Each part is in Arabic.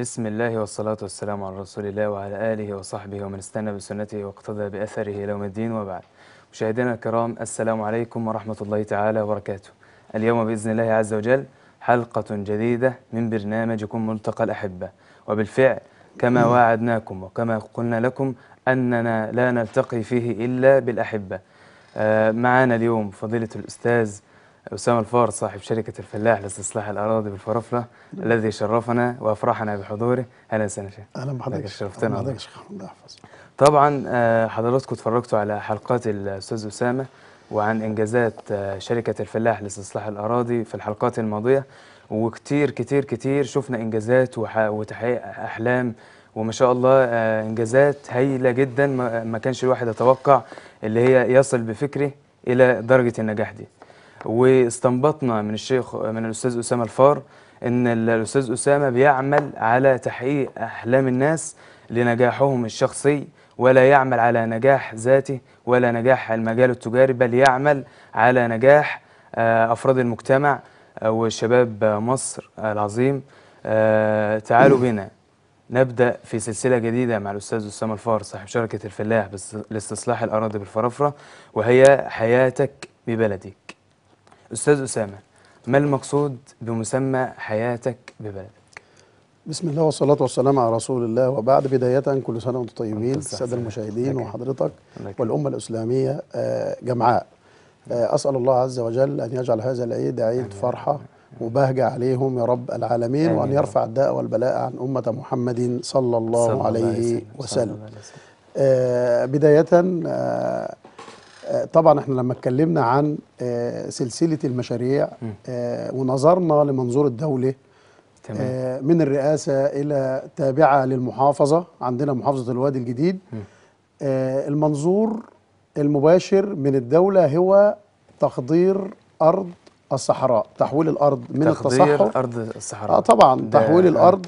بسم الله والصلاة والسلام على رسول الله وعلى آله وصحبه ومن استنى بسنته واقتدى بأثره يوم الدين وبعد مشاهدينا الكرام السلام عليكم ورحمة الله تعالى وبركاته اليوم بإذن الله عز وجل حلقة جديدة من برنامجكم ملتقى الأحبة وبالفعل كما وعدناكم وكما قلنا لكم أننا لا نلتقي فيه إلا بالأحبة آه، معنا اليوم فضيلة الأستاذ أسامة الفار صاحب شركة الفلاح لاستصلاح الأراضي بالفرفلة نعم. الذي شرفنا وأفرحنا بحضوره أهلا وسهلا شيخ أهلا بحضرتك شرفتنا بحضرتك شيخ الله يحفظك طبعا آه، حضراتكم اتفرجتوا على حلقات الأستاذ أسامة وعن إنجازات آه، شركة الفلاح لاستصلاح الأراضي في الحلقات الماضية وكتير كتير كتير شفنا إنجازات وتحقيق أحلام وما شاء الله آه، إنجازات هايلة جدا ما كانش الواحد يتوقع اللي هي يصل بفكره إلى درجة النجاح دي واستنبطنا من الشيخ من الاستاذ اسامه الفار ان الاستاذ اسامه بيعمل على تحقيق احلام الناس لنجاحهم الشخصي ولا يعمل على نجاح ذاته ولا نجاح المجال التجاري بل يعمل على نجاح آه، افراد المجتمع آه، وشباب مصر العظيم آه، تعالوا بنا نبدأ في سلسلة جديدة مع الأستاذ أسامة الفار صاحب شركة الفلاح لاستصلاح الأراضي بالفرافرة وهي حياتك ببلدك أستاذ أسامة ما المقصود بمسمى حياتك ببلدك؟ بسم الله والصلاة والسلام على رسول الله وبعد بداية كل سنة وأنتم طيبين السادة المشاهدين وحضرتك والأمة الإسلامية آه، جمعاء آه، أسأل الله عز وجل أن يجعل هذا العيد عيد فرحة وبهجة عليهم يا رب العالمين وأن يرفع الداء والبلاء عن أمة محمد صلى الله عليه وسلم آه، بداية آه، طبعا احنا لما اتكلمنا عن آه، سلسله المشاريع آه، ونظرنا لمنظور الدوله تمام. من الرئاسه الى تابعه للمحافظه عندنا محافظه الوادي الجديد المنظور المباشر من الدوله هو تخضير ارض الصحراء تحويل الارض من التصحر تخضير ارض الصحراء اه طبعا تحويل الارض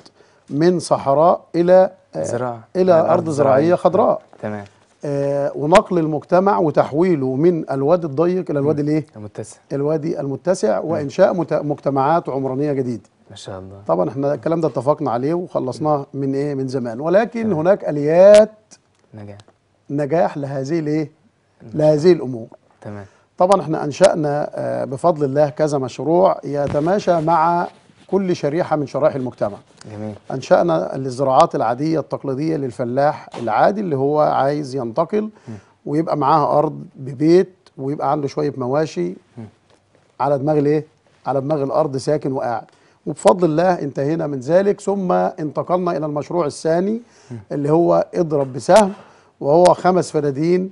من صحراء الى زراعه الى يعني ارض زراعيه خضراء تمام آه، ونقل المجتمع وتحويله من الوادي الضيق الى الوادي الايه؟ المتسع الوادي المتسع وانشاء مجتمعات عمرانيه جديده ما شاء الله طبعا احنا الكلام ده اتفقنا عليه وخلصناه من ايه؟ من زمان ولكن هناك اليات نجاح نجاح لهذه الايه؟ لهذه الامور تمام طبعا احنا انشانا آه، بفضل الله كذا مشروع يتماشى مع كل شريحة من شرائح المجتمع جميل. أنشأنا الزراعات العادية التقليدية للفلاح العادي اللي هو عايز ينتقل ويبقى معاها أرض ببيت ويبقى عنده شوية مواشي على دماغ الإيه؟ على دماغ الأرض ساكن وقاعد وبفضل الله انتهينا من ذلك ثم انتقلنا إلى المشروع الثاني اللي هو اضرب بسهم وهو خمس فدادين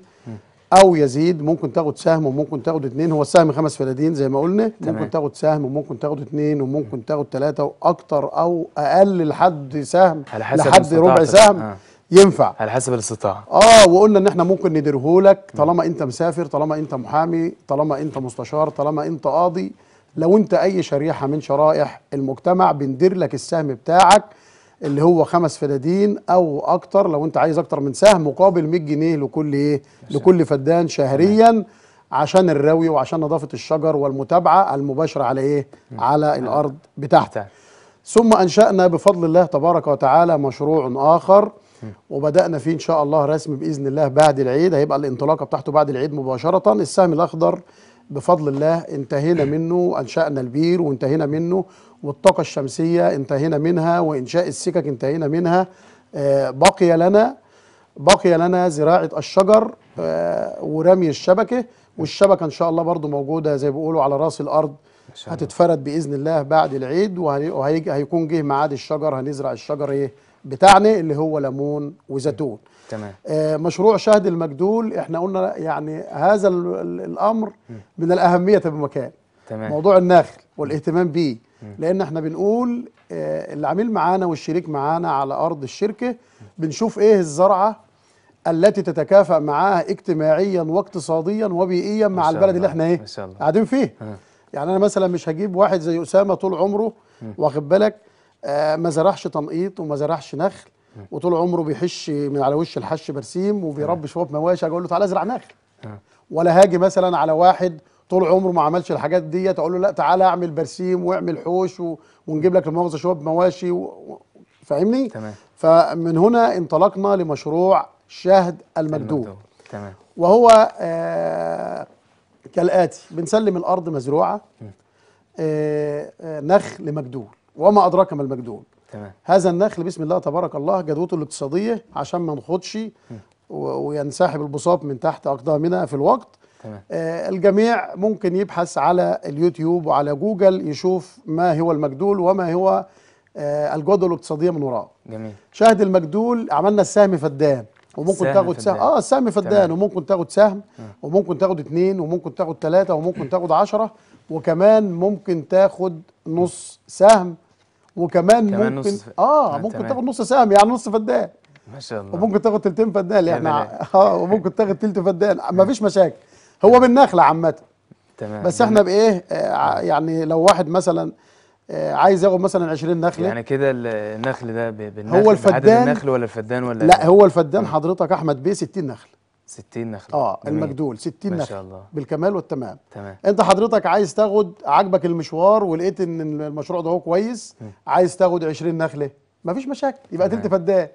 او يزيد ممكن تاخد سهم وممكن تاخد اثنين هو السهم خمس فدادين زي ما قلنا تمام. ممكن تاخد سهم وممكن تاخد اثنين وممكن تاخد ثلاثه واكتر او اقل لحد سهم على حسب لحد ربع سهم آه. ينفع على حسب الاستطاعه اه وقلنا ان احنا ممكن نديرهولك طالما انت مسافر طالما انت محامي طالما انت مستشار طالما انت قاضي لو انت اي شريحه من شرائح المجتمع بندير لك السهم بتاعك اللي هو خمس فدادين او اكتر لو انت عايز اكتر من سهم مقابل 100 جنيه لكل ايه لكل فدان شهريا عشان الروي وعشان نظافه الشجر والمتابعه المباشره على ايه على الارض بتاعتها ثم انشانا بفضل الله تبارك وتعالى مشروع اخر وبدانا فيه ان شاء الله رسم باذن الله بعد العيد هيبقى الانطلاقه بتاعته بعد العيد مباشره السهم الاخضر بفضل الله انتهينا منه انشانا البير وانتهينا منه والطاقة الشمسية انتهينا منها وإنشاء السكك انتهينا منها آه، بقي لنا بقي لنا زراعة الشجر آه، ورمي الشبكة والشبكة إن شاء الله برضو موجودة زي بيقولوا على راس الأرض هتتفرد بإذن الله بعد العيد وهيكون جه ميعاد الشجر هنزرع الشجر إيه بتاعنا اللي هو ليمون وزيتون تمام آه، مشروع شهد المجدول احنا قلنا يعني هذا الامر من الاهميه بمكان تمام موضوع النخل والاهتمام بيه لان احنا بنقول آه، العميل معانا والشريك معانا على ارض الشركه بنشوف ايه الزرعه التي تتكافئ معاها اجتماعيا واقتصاديا وبيئيا مع البلد اللي احنا ايه قاعدين فيه يعني انا مثلا مش هجيب واحد زي اسامه طول عمره واخد بالك آه ما زرعش تنقيط وما زرعش نخل وطول عمره بيحش من على وش الحش برسيم وبيربي شباب مواشي اقول له تعالى ازرع نخل ولا هاجي مثلا على واحد طول عمره ما عملش الحاجات ديت اقول له لا تعالى اعمل برسيم واعمل حوش و... ونجيب لك المؤاخذه شويه بمواشي و... فاهمني؟ تمام فمن هنا انطلقنا لمشروع شاهد المجدوب, تمام وهو آه كالاتي بنسلم الارض مزروعه آه،, آه نخل مجدول وما ادراك ما المجدول تمام هذا النخل بسم الله تبارك الله جدوته الاقتصاديه عشان ما نخدش وينسحب البساط من تحت اقدامنا في الوقت تمام. آه الجميع ممكن يبحث على اليوتيوب وعلى جوجل يشوف ما هو المجدول وما هو آه الجدول الاقتصاديه من وراه جميل شاهد المجدول عملنا السهم فدان وممكن تاخد سهم اه السهم فدان وممكن تاخد سهم وممكن تاخد اثنين وممكن تاخد ثلاثه وممكن تاخد عشرة وكمان ممكن تاخد نص سهم وكمان كمان ممكن نص آه،, اه ممكن تاخد نص سهم يعني نص فدان ما شاء الله وممكن تاخد تلتين فدان احنا يعني اه وممكن تاخد تلت فدان مفيش مشاكل هو بالنخله عامه تمام بس احنا بايه آه، يعني لو واحد مثلا آه، عايز ياخد مثلا 20 نخله يعني كده النخل ده بالنخل هو الفدان النخل ولا الفدان ولا لا إيه؟ هو الفدان حضرتك احمد بيه 60 نخل 60 نخله اه جميل. المجدول 60 نخله ما شاء الله بالكمال والتمام تمام انت حضرتك عايز تاخد عاجبك المشوار ولقيت ان المشروع ده هو كويس م. عايز تاخد 20 نخله ما فيش مشاكل يبقى تلت فدان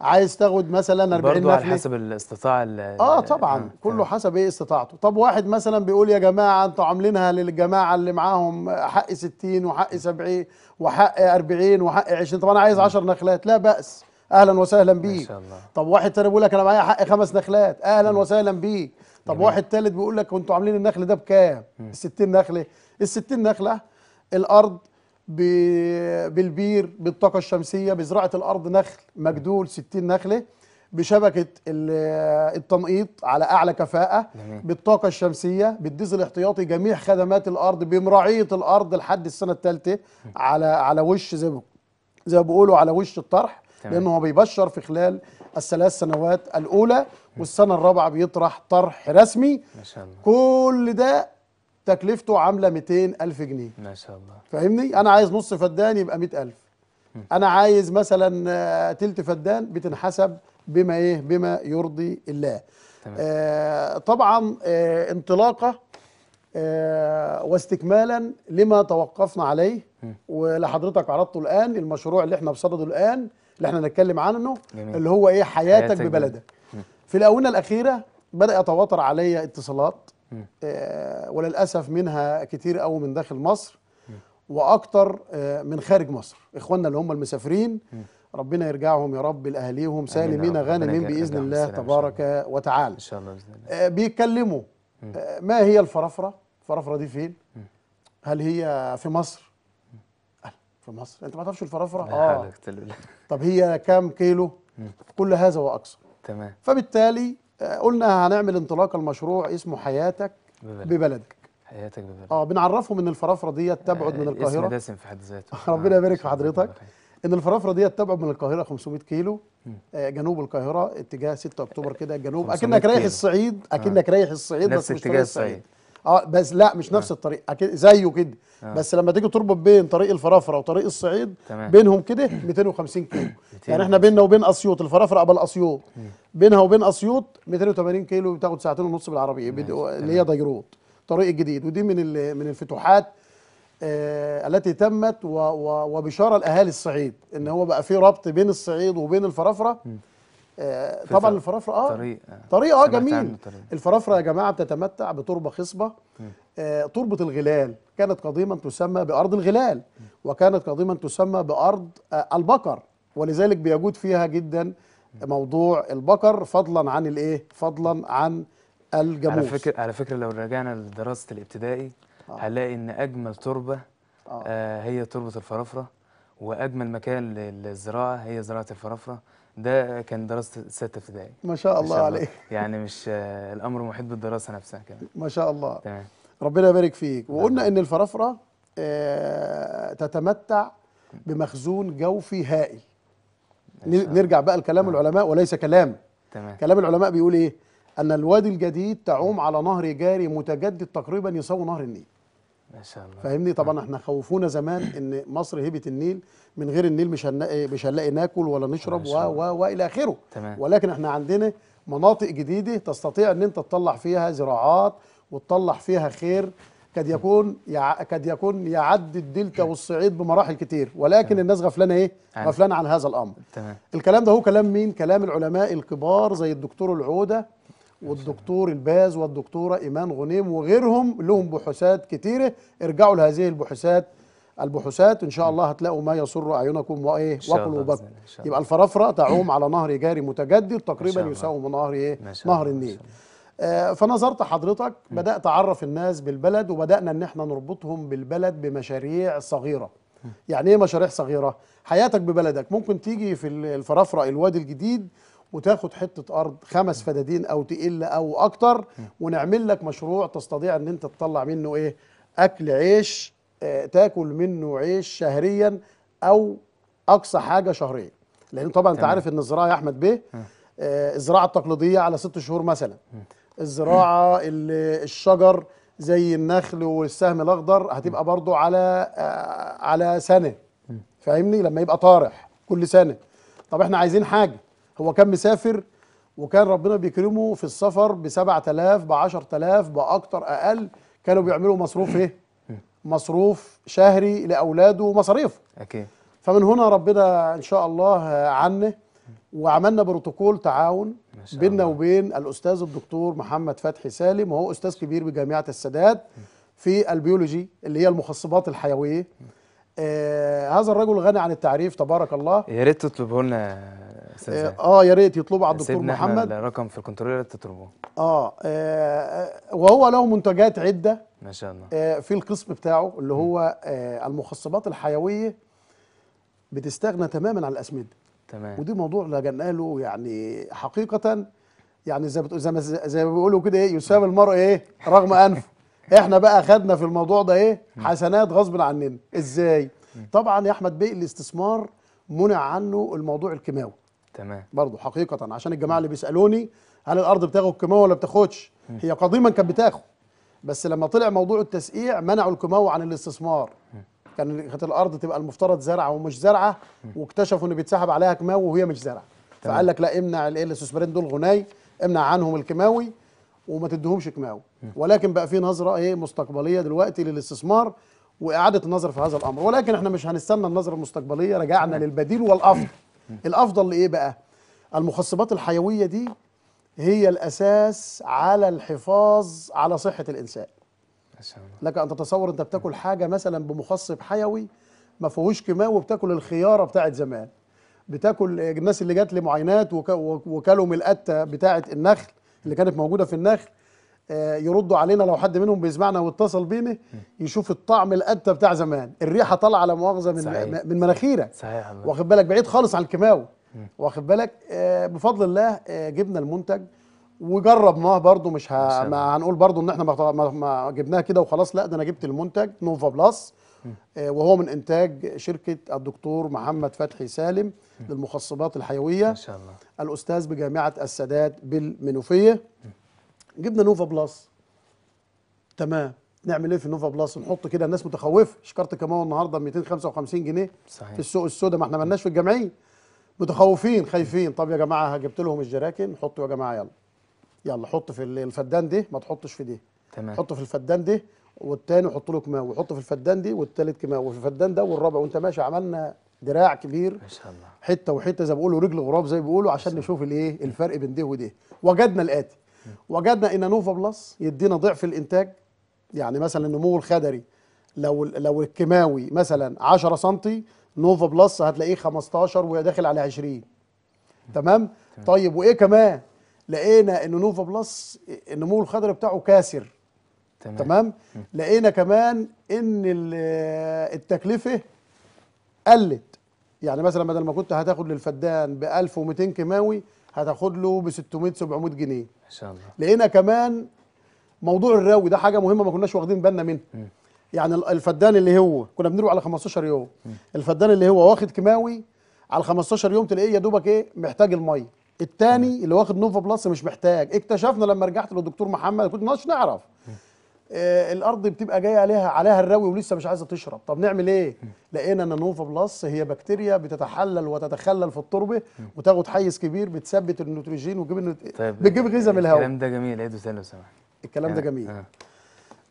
عايز تاخد مثلا 40 نفله على حسب الاستطاعه اه طبعا مم. آه، كله حسب ايه استطاعته طب واحد مثلا بيقول يا جماعه انتوا عاملينها للجماعه اللي معاهم حق 60 وحق 70 وحق 40 وحق 20 طب انا عايز 10 نخلات لا باس اهلا وسهلا بيك طب واحد تاني بيقول لك انا معايا حق خمس نخلات اهلا مم. وسهلا بيك طب جميل. واحد تالت بيقول لك انتوا عاملين النخل ده بكام ال 60 نخله ال 60 نخله الارض بالبير بالطاقة الشمسية بزراعة الأرض نخل مجدول 60 نخلة بشبكة التنقيط على أعلى كفاءة بالطاقة الشمسية بالديزل الاحتياطي جميع خدمات الأرض بمراعية الأرض لحد السنة الثالثة على على وش زي زي ما بيقولوا على وش الطرح لأنه هو بيبشر في خلال الثلاث سنوات الأولى والسنة الرابعة بيطرح طرح رسمي ما شاء الله. كل ده تكلفته عامله 200000 جنيه ما شاء الله فاهمني انا عايز نص فدان يبقى 100000 انا عايز مثلا آه، تلت فدان بتنحسب بما ايه بما يرضي الله تمام. آه طبعا آه انطلاقه آه واستكمالا لما توقفنا عليه ولحضرتك عرضته الان المشروع اللي احنا بصدده الان اللي احنا هنتكلم عنه جميل. اللي هو ايه حياتك, حياتك ببلدك في الاونه الاخيره بدا يتواتر علي اتصالات آه، وللاسف منها كتير قوي من داخل مصر واكتر آه، من خارج مصر اخواننا اللي هم المسافرين ربنا يرجعهم يا رب لاهاليهم سالمين غانمين باذن الله تبارك وتعالى ان شاء الله آه، بيتكلموا ما هي الفرافره الفرافره دي فين هل هي في مصر في مصر انت ما تعرفش الفرافره اه طب هي كام كيلو كل هذا واكثر تمام فبالتالي قلنا هنعمل انطلاقه لمشروع اسمه حياتك ببلد. ببلدك حياتك ببلدك اه بنعرفهم ان الفرافره دي آه، آه، تبعد من القاهره اسم دسم في حد ذاته ربنا يبارك في حضرتك ان الفرافره دي تبعد من القاهره 500 كيلو آه، جنوب القاهره اتجاه 6 اكتوبر كده جنوب اكنك رايح الصعيد اكنك رايح الصعيد بس مش اتجاه الصعيد اه بس لا مش نفس آه. الطريق اكيد زيه كده آه. بس لما تيجي تربط بين طريق الفرافره وطريق الصعيد تمام. بينهم كده 250 كيلو يعني احنا بيننا وبين اسيوط الفرافره قبل اسيوط بينها وبين اسيوط 280 كيلو بتاخد ساعتين ونص بالعربيه اللي هي ديروت الطريق الجديد ودي من من الفتوحات آه التي تمت وبشار الاهالي الصعيد ان هو بقى في ربط بين الصعيد وبين الفرافره آه، طبعا الفرافره اه طريق آه. طريق اه جميل الفرافره يا جماعه بتتمتع بتربه خصبه آه تربه الغلال كانت قديما تسمى بارض الغلال وكانت قديما تسمى بارض آه البقر ولذلك بيجود فيها جدا موضوع البقر فضلا عن الايه فضلا عن الجاموس على فكره على فكره لو رجعنا لدراسه الابتدائي آه. هنلاقي ان اجمل تربه آه, آه، هي تربه الفرافره واجمل مكان للزراعه هي زراعه الفرافره ده كان دراسه سته ابتدائي ما شاء الله, الله عليك يعني مش آه، الامر محيط بالدراسه نفسها كمان ما شاء الله تمام ربنا يبارك فيك وقلنا ان الفرافره آه، تتمتع بمخزون جوفي هائل نرجع بقى لكلام نعم. العلماء وليس كلام تمام. كلام العلماء بيقول ايه ان الوادي الجديد تعوم على نهر جاري متجدد تقريبا يساوي نهر النيل ما شاء الله فاهمني نعم. طبعا احنا خوفونا زمان ان مصر هبت النيل من غير النيل مش هنلاقي مش هنلاقي ناكل ولا نشرب و و والى اخره تمام. ولكن احنا عندنا مناطق جديده تستطيع ان انت تطلع فيها زراعات وتطلع فيها خير قد يكون يع... قد يكون يعدي الدلتا والصعيد بمراحل كتير ولكن تمام. الناس غفلانه ايه غفلانه عن هذا الامر تمام. الكلام ده هو كلام مين كلام العلماء الكبار زي الدكتور العوده والدكتور الباز والدكتوره ايمان غنيم وغيرهم لهم بحوثات كتيره ارجعوا لهذه البحوثات البحوثات ان شاء الله هتلاقوا ما يسر اعينكم وايه وقلوبكم يبقى الفرافره تعوم على نهر جاري متجدد تقريبا يساوم نهر ايه نهر النيل آه، فنظرت حضرتك بدات اعرف الناس بالبلد وبدانا ان احنا نربطهم بالبلد بمشاريع صغيره يعني ايه مشاريع صغيره حياتك ببلدك ممكن تيجي في الفرافره الوادي الجديد وتاخد حته ارض خمس فدادين او تقل او اكتر ونعمل لك مشروع تستطيع ان انت تطلع منه ايه اكل عيش آه، تاكل منه عيش شهريا او اقصى حاجه شهريا لان طبعا انت عارف ان الزراعه يا احمد بيه آه، الزراعه التقليديه على ست شهور مثلا الزراعه اللي الشجر زي النخل والسهم الاخضر هتبقى برضو على آه، على سنه فاهمني لما يبقى طارح كل سنه طب احنا عايزين حاجه هو كان مسافر وكان ربنا بيكرمه في السفر ب 7000 ب 10000 باكتر اقل كانوا بيعملوا مصروف ايه؟ مصروف شهري لاولاده ومصاريفه. اكيد. فمن هنا ربنا ان شاء الله عنه وعملنا بروتوكول تعاون بيننا وبين الاستاذ الدكتور محمد فتحي سالم وهو استاذ كبير بجامعه السادات في البيولوجي اللي هي المخصبات الحيويه. آه هذا الرجل غني عن التعريف تبارك الله يا ريت تطلبه لنا استاذ آه،, اه يا ريت يطلبوا على الدكتور محمد رقم في الكنترولر تطلبوه آه،, آه, اه وهو له منتجات عده ما شاء الله آه في القسم بتاعه اللي هو آه المخصبات الحيويه بتستغنى تماما عن الاسمده تمام ودي موضوع لجأنا له يعني حقيقه يعني زي بتقول زي ما زي ما بيقولوا كده ايه يسام المرء ايه رغم انفه احنا بقى خدنا في الموضوع ده ايه حسنات غصب عننا ازاي طبعا يا احمد بيه الاستثمار منع عنه الموضوع الكيماوي تمام برضه حقيقه عشان الجماعه اللي بيسالوني هل الارض بتاخد كيماوي ولا بتاخدش هي قديما كانت بتاخد بس لما طلع موضوع التسقيع منعوا الكيماوي عن الاستثمار كان كانت الارض تبقى المفترض زرعه ومش زرعه واكتشفوا ان بيتسحب عليها كيماوي وهي مش زرعه فقال لك لا امنع الايه الاستثمارين دول غناي امنع عنهم الكيماوي وما تديهمش كيماوي ولكن بقى في نظره ايه مستقبليه دلوقتي للاستثمار واعاده النظر في هذا الامر ولكن احنا مش هنستنى النظره المستقبليه رجعنا للبديل والافضل الافضل لايه بقى المخصبات الحيويه دي هي الاساس على الحفاظ على صحه الانسان لك ان تتصور انت بتاكل حاجه مثلا بمخصب حيوي ما فيهوش كيماوي وبتاكل الخياره بتاعت زمان بتاكل الناس اللي جات لمعاينات من القته بتاعت النخل اللي كانت موجوده في النخل آه، يردوا علينا لو حد منهم بيسمعنا واتصل بينا يشوف الطعم القتة بتاع زمان الريحه طالعه لا مؤاخذه من صحيح. من مناخيرك صحيح واخد بالك بعيد خالص عن الكيماوي واخد بالك آه، بفضل الله آه، جبنا المنتج وجربناه برضو مش ه... ما هنقول برضو ان احنا ما, جبناه كده وخلاص لا ده انا جبت المنتج نوفا بلس وهو من انتاج شركه الدكتور محمد فتحي سالم للمخصبات الحيويه ما شاء الله الاستاذ بجامعه السادات بالمنوفيه جبنا نوفا بلس تمام نعمل ايه في نوفا بلس نحط كده الناس متخوفه شكارة كمان النهارده ب 255 جنيه صحيح. في السوق السوداء ما احنا مالناش في الجمعيه متخوفين خايفين طب يا جماعه جبت لهم الجراكن حطوا يا جماعه يلا يلا حط في الفدان دي ما تحطش في دي تمام حط في الفدان دي والتاني حط له كماوي وحط في الفدان دي والتالت كماوي وفي الفدان ده والرابع وانت ماشي عملنا دراع كبير ما شاء الله حته وحته زي ما بيقولوا رجل غراب زي ما بيقولوا عشان نشوف الايه الفرق بين ده وده وجدنا الاتي وجدنا ان نوفا بلس يدينا ضعف الانتاج يعني مثلا النمو الخدري لو لو الكيماوي مثلا 10 سم نوفا بلس هتلاقيه 15 وداخل على 20 تمام طيب وايه كمان لقينا ان نوفا بلس النمو الخضري بتاعه كاسر تمام, تمام؟ لقينا كمان ان التكلفه قلت يعني مثلا بدل ما كنت هتاخد للفدان ب 1200 كيماوي هتاخد له ب 600 700 جنيه شاء الله لقينا كمان موضوع الراوي ده حاجه مهمه ما كناش واخدين بالنا منها يعني الفدان اللي هو كنا بنروي على 15 يوم الفدان اللي هو واخد كيماوي على 15 يوم تلاقيه يا دوبك ايه محتاج الميه التاني اللي واخد نوفا بلس مش محتاج اكتشفنا لما رجعت للدكتور محمد كنت مش نعرف آه، الارض بتبقى جايه عليها عليها الروي ولسه مش عايزه تشرب طب نعمل ايه لقينا ان نوفا بلس هي بكتيريا بتتحلل وتتخلل في التربه وتاخد حيز كبير بتثبت النيتروجين وتجيب طيب بتجيب غذاء من الهواء الكلام ده جميل عيده تاني لو سمحت الكلام ده آه، جميل آه.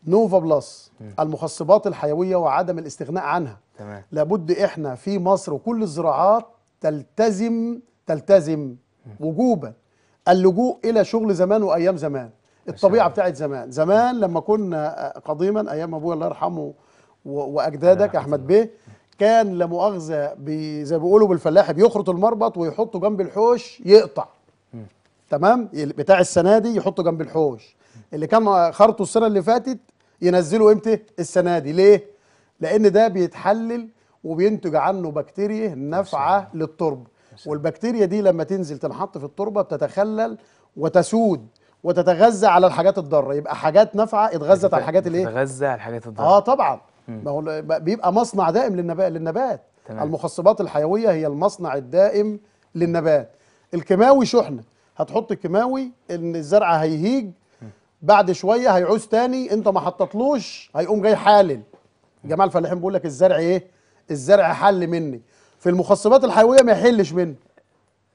نوفا بلس المخصبات الحيويه وعدم الاستغناء عنها تمام لابد احنا في مصر وكل الزراعات تلتزم تلتزم وجوبا اللجوء الى شغل زمان وايام زمان الطبيعه بتاعت زمان زمان لما كنا آه، قديما ايام ابويا الله يرحمه واجدادك آه، احمد بيه كان لا مؤاخذه بي زي ما بيقولوا بالفلاح بيخرط المربط ويحطه جنب الحوش يقطع تمام بتاع السنه دي يحطه جنب الحوش اللي كان خرطه السنه اللي فاتت ينزله امتى السنه دي ليه لان ده بيتحلل وبينتج عنه بكتيريا نافعه للتربه والبكتيريا دي لما تنزل تنحط في التربه بتتخلل وتسود وتتغذى على الحاجات الضاره يبقى حاجات نافعه اتغذت على الحاجات الايه تتغذى على الحاجات الضاره اه طبعا ما هو بيبقى مصنع دائم للنبات للنبات المخصبات الحيويه هي المصنع الدائم للنبات الكيماوي شحنه هتحط الكيماوي ان الزرع هيهيج بعد شويه هيعوز تاني انت ما حطتلوش هيقوم جاي حالل جماعه الفلاحين بيقول لك الزرع ايه الزرع حل مني في المخصبات الحيويه ما يحلش منه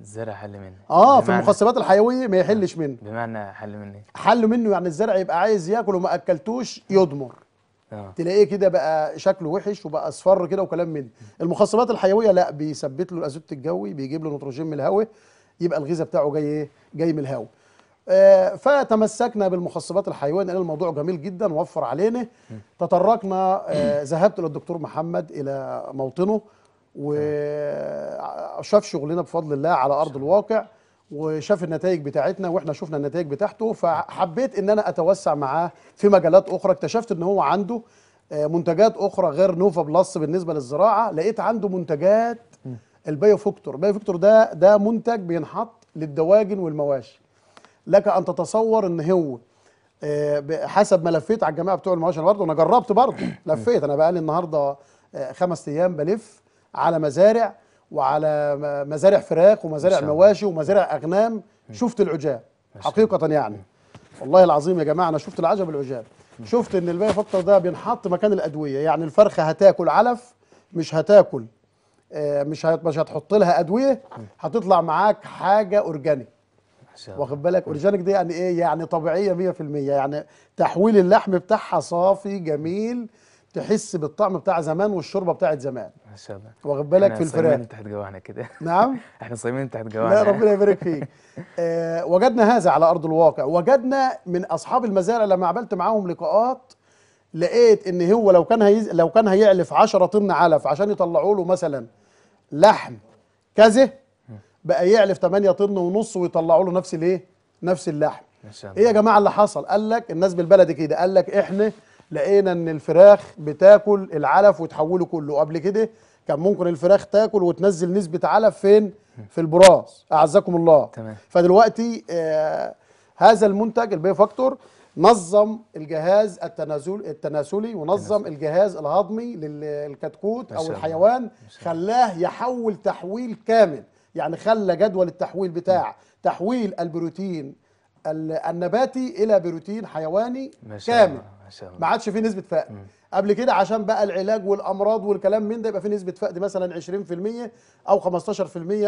الزرع حل منه اه في المخصبات الحيويه ما يحلش منه بمعنى حل منه حل منه يعني الزرع يبقى عايز ياكل وما اكلتوش يضمر آه. تلاقيه كده بقى شكله وحش وبقى اصفر كده وكلام من المخصبات الحيويه لا بيثبت له الازوت الجوي بيجيب له نيتروجين من الهواء يبقى الغذاء بتاعه جاي ايه جاي من الهواء آه فتمسكنا بالمخصبات الحيويه لان الموضوع جميل جدا وفر علينا تطرقنا آه ذهبت للدكتور محمد الى موطنه وشاف شغلنا بفضل الله على ارض الواقع وشاف النتائج بتاعتنا واحنا شفنا النتائج بتاعته فحبيت ان انا اتوسع معاه في مجالات اخرى اكتشفت ان هو عنده آه، منتجات اخرى غير نوفا بلس بالنسبه للزراعه لقيت عنده منتجات البايو فوكتور البايو فوكتور ده ده منتج بينحط للدواجن والمواشي لك ان تتصور ان هو آه، حسب ما لفيت على الجماعه بتوع المواشي انا برضه انا جربت برضه لفيت انا بقالي النهارده آه، خمس ايام بلف على مزارع وعلى مزارع فراخ ومزارع مواشي ومزارع اغنام شفت العجاب حقيقه يعني والله العظيم يا جماعه انا شفت العجب العجاب شفت ان الباقي فكر ده بينحط مكان الادويه يعني الفرخه هتاكل علف مش هتاكل آه، مش مش هتحط لها ادويه هتطلع معاك حاجه اورجانيك واخد بالك اورجانيك دي يعني ايه يعني طبيعيه 100% يعني تحويل اللحم بتاعها صافي جميل تحس بالطعم بتاع زمان والشوربه بتاعت زمان الله واخد بالك في الفراخ صايمين تحت جوانا كده نعم احنا صايمين تحت جوانا لا ربنا يبارك فيك آه وجدنا هذا على ارض الواقع وجدنا من اصحاب المزارع لما عملت معاهم لقاءات لقيت ان هو لو كان هيز... لو كان هيعلف 10 طن علف عشان يطلعوا له مثلا لحم كذا بقى يعلف 8 طن ونص ويطلعوا له نفس الايه نفس اللحم ايه يا جماعه اللي حصل قال لك الناس بالبلدي كده قال لك احنا لقينا ان الفراخ بتاكل العلف وتحوله كله قبل كده كان ممكن الفراخ تاكل وتنزل نسبه علف فين في البراز اعزكم الله تمام. فدلوقتي آه هذا المنتج البي فاكتور نظم الجهاز التنازل التناسلي ونظم تنازل. الجهاز الهضمي للكتكوت او الحيوان خلاه يحول تحويل كامل يعني خلى جدول التحويل بتاع نعم. تحويل البروتين النباتي الى بروتين حيواني كامل ما عادش في نسبه فقد قبل كده عشان بقى العلاج والامراض والكلام من ده يبقى في نسبه فقد مثلا 20% او 15%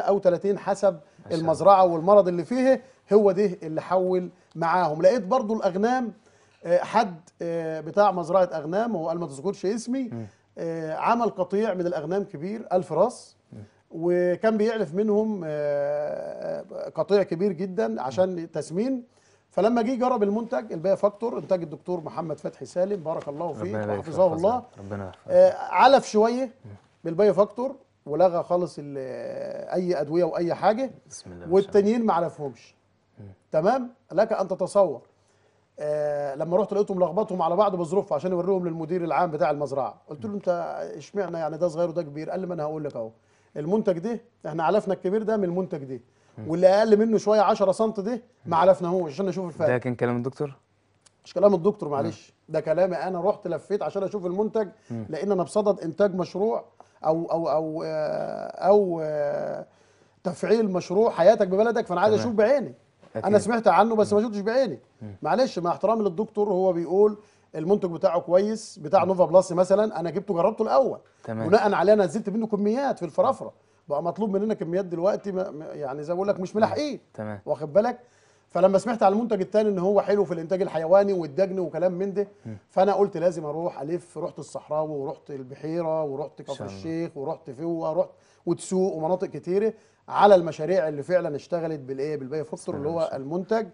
او 30 حسب المزرعه والمرض اللي فيه هو ده اللي حول معاهم لقيت برضو الاغنام آه، حد آه، بتاع مزرعه اغنام هو قال ما تذكرش اسمي آه، عمل قطيع من الاغنام كبير 1000 راس وكان بيعلف منهم قطيع كبير جدا عشان تسمين فلما جه جرب المنتج الباي فاكتور انتاج الدكتور محمد فتحي سالم بارك الله فيه وحفظه الله ربنا آه علف شويه بالباي فاكتور ولغى خالص آه، اي ادويه واي حاجه بسم الله والتانيين ما علفهمش تمام لك ان تتصور آه لما رحت لقيتهم لخبطهم على بعض بظروف عشان يوريهم للمدير العام بتاع المزرعه قلت له انت اشمعنى يعني ده صغير وده كبير قال لي ما انا هقول لك اهو المنتج ده احنا علفنا الكبير ده من المنتج ده واللي اقل منه شويه 10 سم ده ما عرفناهوش عشان نشوف الفرق ده كان كلام الدكتور مش كلام الدكتور معلش ده كلامي انا رحت لفيت عشان اشوف المنتج لان انا بصدد انتاج مشروع او او او آه، او, أو آه، تفعيل مشروع حياتك ببلدك فانا عايز اشوف بعيني أكيد. انا سمعت عنه بس ما شفتش بعيني معلش مع احترامي للدكتور هو بيقول المنتج بتاعه كويس بتاع نوفا بلس مثلا انا جبته جربته الاول بناء عليه انا نزلت منه كميات في الفرافره بقى مطلوب مننا كميات دلوقتي يعني زي ما بقول لك مش ملاحقين تمام واخد بالك فلما سمعت على المنتج الثاني ان هو حلو في الانتاج الحيواني والدجن وكلام من ده فانا قلت لازم اروح الف رحت الصحراوي ورحت البحيره ورحت كفر الشيخ ورحت فيوه ورحت وتسوق ومناطق كتيره على المشاريع اللي فعلا اشتغلت بالايه بالباي فوستر اللي هو المنتج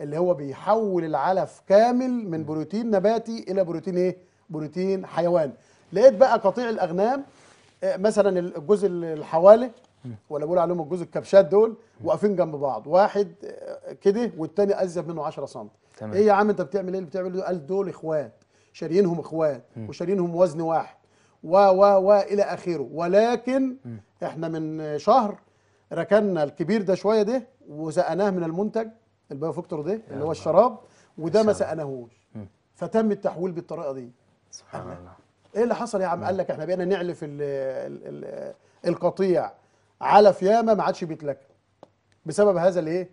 اللي هو بيحول العلف كامل من بروتين نباتي الى بروتين ايه بروتين حيواني لقيت بقى قطيع الاغنام مثلا الجزء الحوالي ولا بقول عليهم الجزء الكبشات دول واقفين جنب بعض واحد كده والتاني ازيد منه 10 سم ايه يا عم انت بتعمل ايه اللي بتعمله قال دول اخوات شاريينهم اخوات وشاريينهم وزن واحد و و و الى اخره ولكن احنا من شهر ركنا الكبير ده شويه ده وزقناه من المنتج البيوفكتور ده اللي هو الشراب وده ما سقناهوش فتم التحويل بالطريقه دي سبحان الله ايه اللي حصل يا عم نعم. قال لك احنا بقينا نعلف القطيع علف ياما ما عادش بيتلك بسبب هذا الايه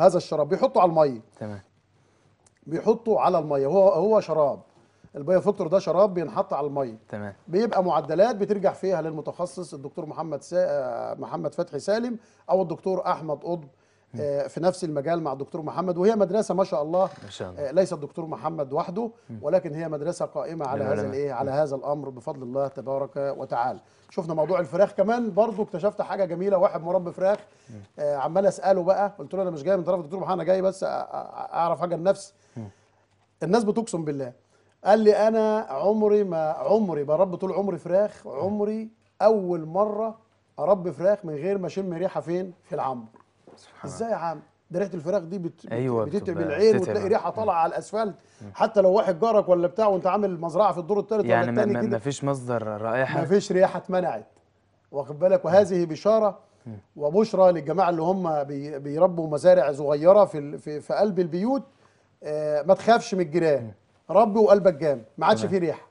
هذا الشراب بيحطه على الميه تمام بيحطه على الميه هو هو شراب البيوفلتر ده شراب بينحط على الميه تمام بيبقى معدلات بترجع فيها للمتخصص الدكتور محمد سا... محمد فتحي سالم او الدكتور احمد قطب آه، في نفس المجال مع الدكتور محمد وهي مدرسه ما شاء الله آه، ليس الدكتور محمد وحده ولكن هي مدرسه قائمه على هذا الايه على هذا الامر بفضل الله تبارك وتعالى شفنا موضوع الفراخ كمان برضو اكتشفت حاجه جميله واحد مربي فراخ آه، عمال اساله بقى قلت له انا مش جاي من طرف الدكتور محمد انا جاي بس اعرف حاجه النفس الناس بتقسم بالله قال لي انا عمري ما عمري برب طول عمري فراخ عمري اول مره اربي فراخ من غير ما اشم ريحه فين في العنبر ازاي يا عم ده ريحه الفراخ دي بت... أيوة بتتعب العين وتلاقي ريحه طالعه على الاسفلت حتى لو واحد جارك ولا بتاع وانت عامل مزرعه في الدور الثالث يعني ولا الثاني كده مفيش مصدر رائحه مفيش ريحه اتمنعت واخد بالك وهذه بشاره وبشرى للجماعه اللي هم بي... بيربوا مزارع صغيره في ال... في... في قلب البيوت آه ما تخافش من الجيران ربي وقلبك جامد ما عادش فيه ريحه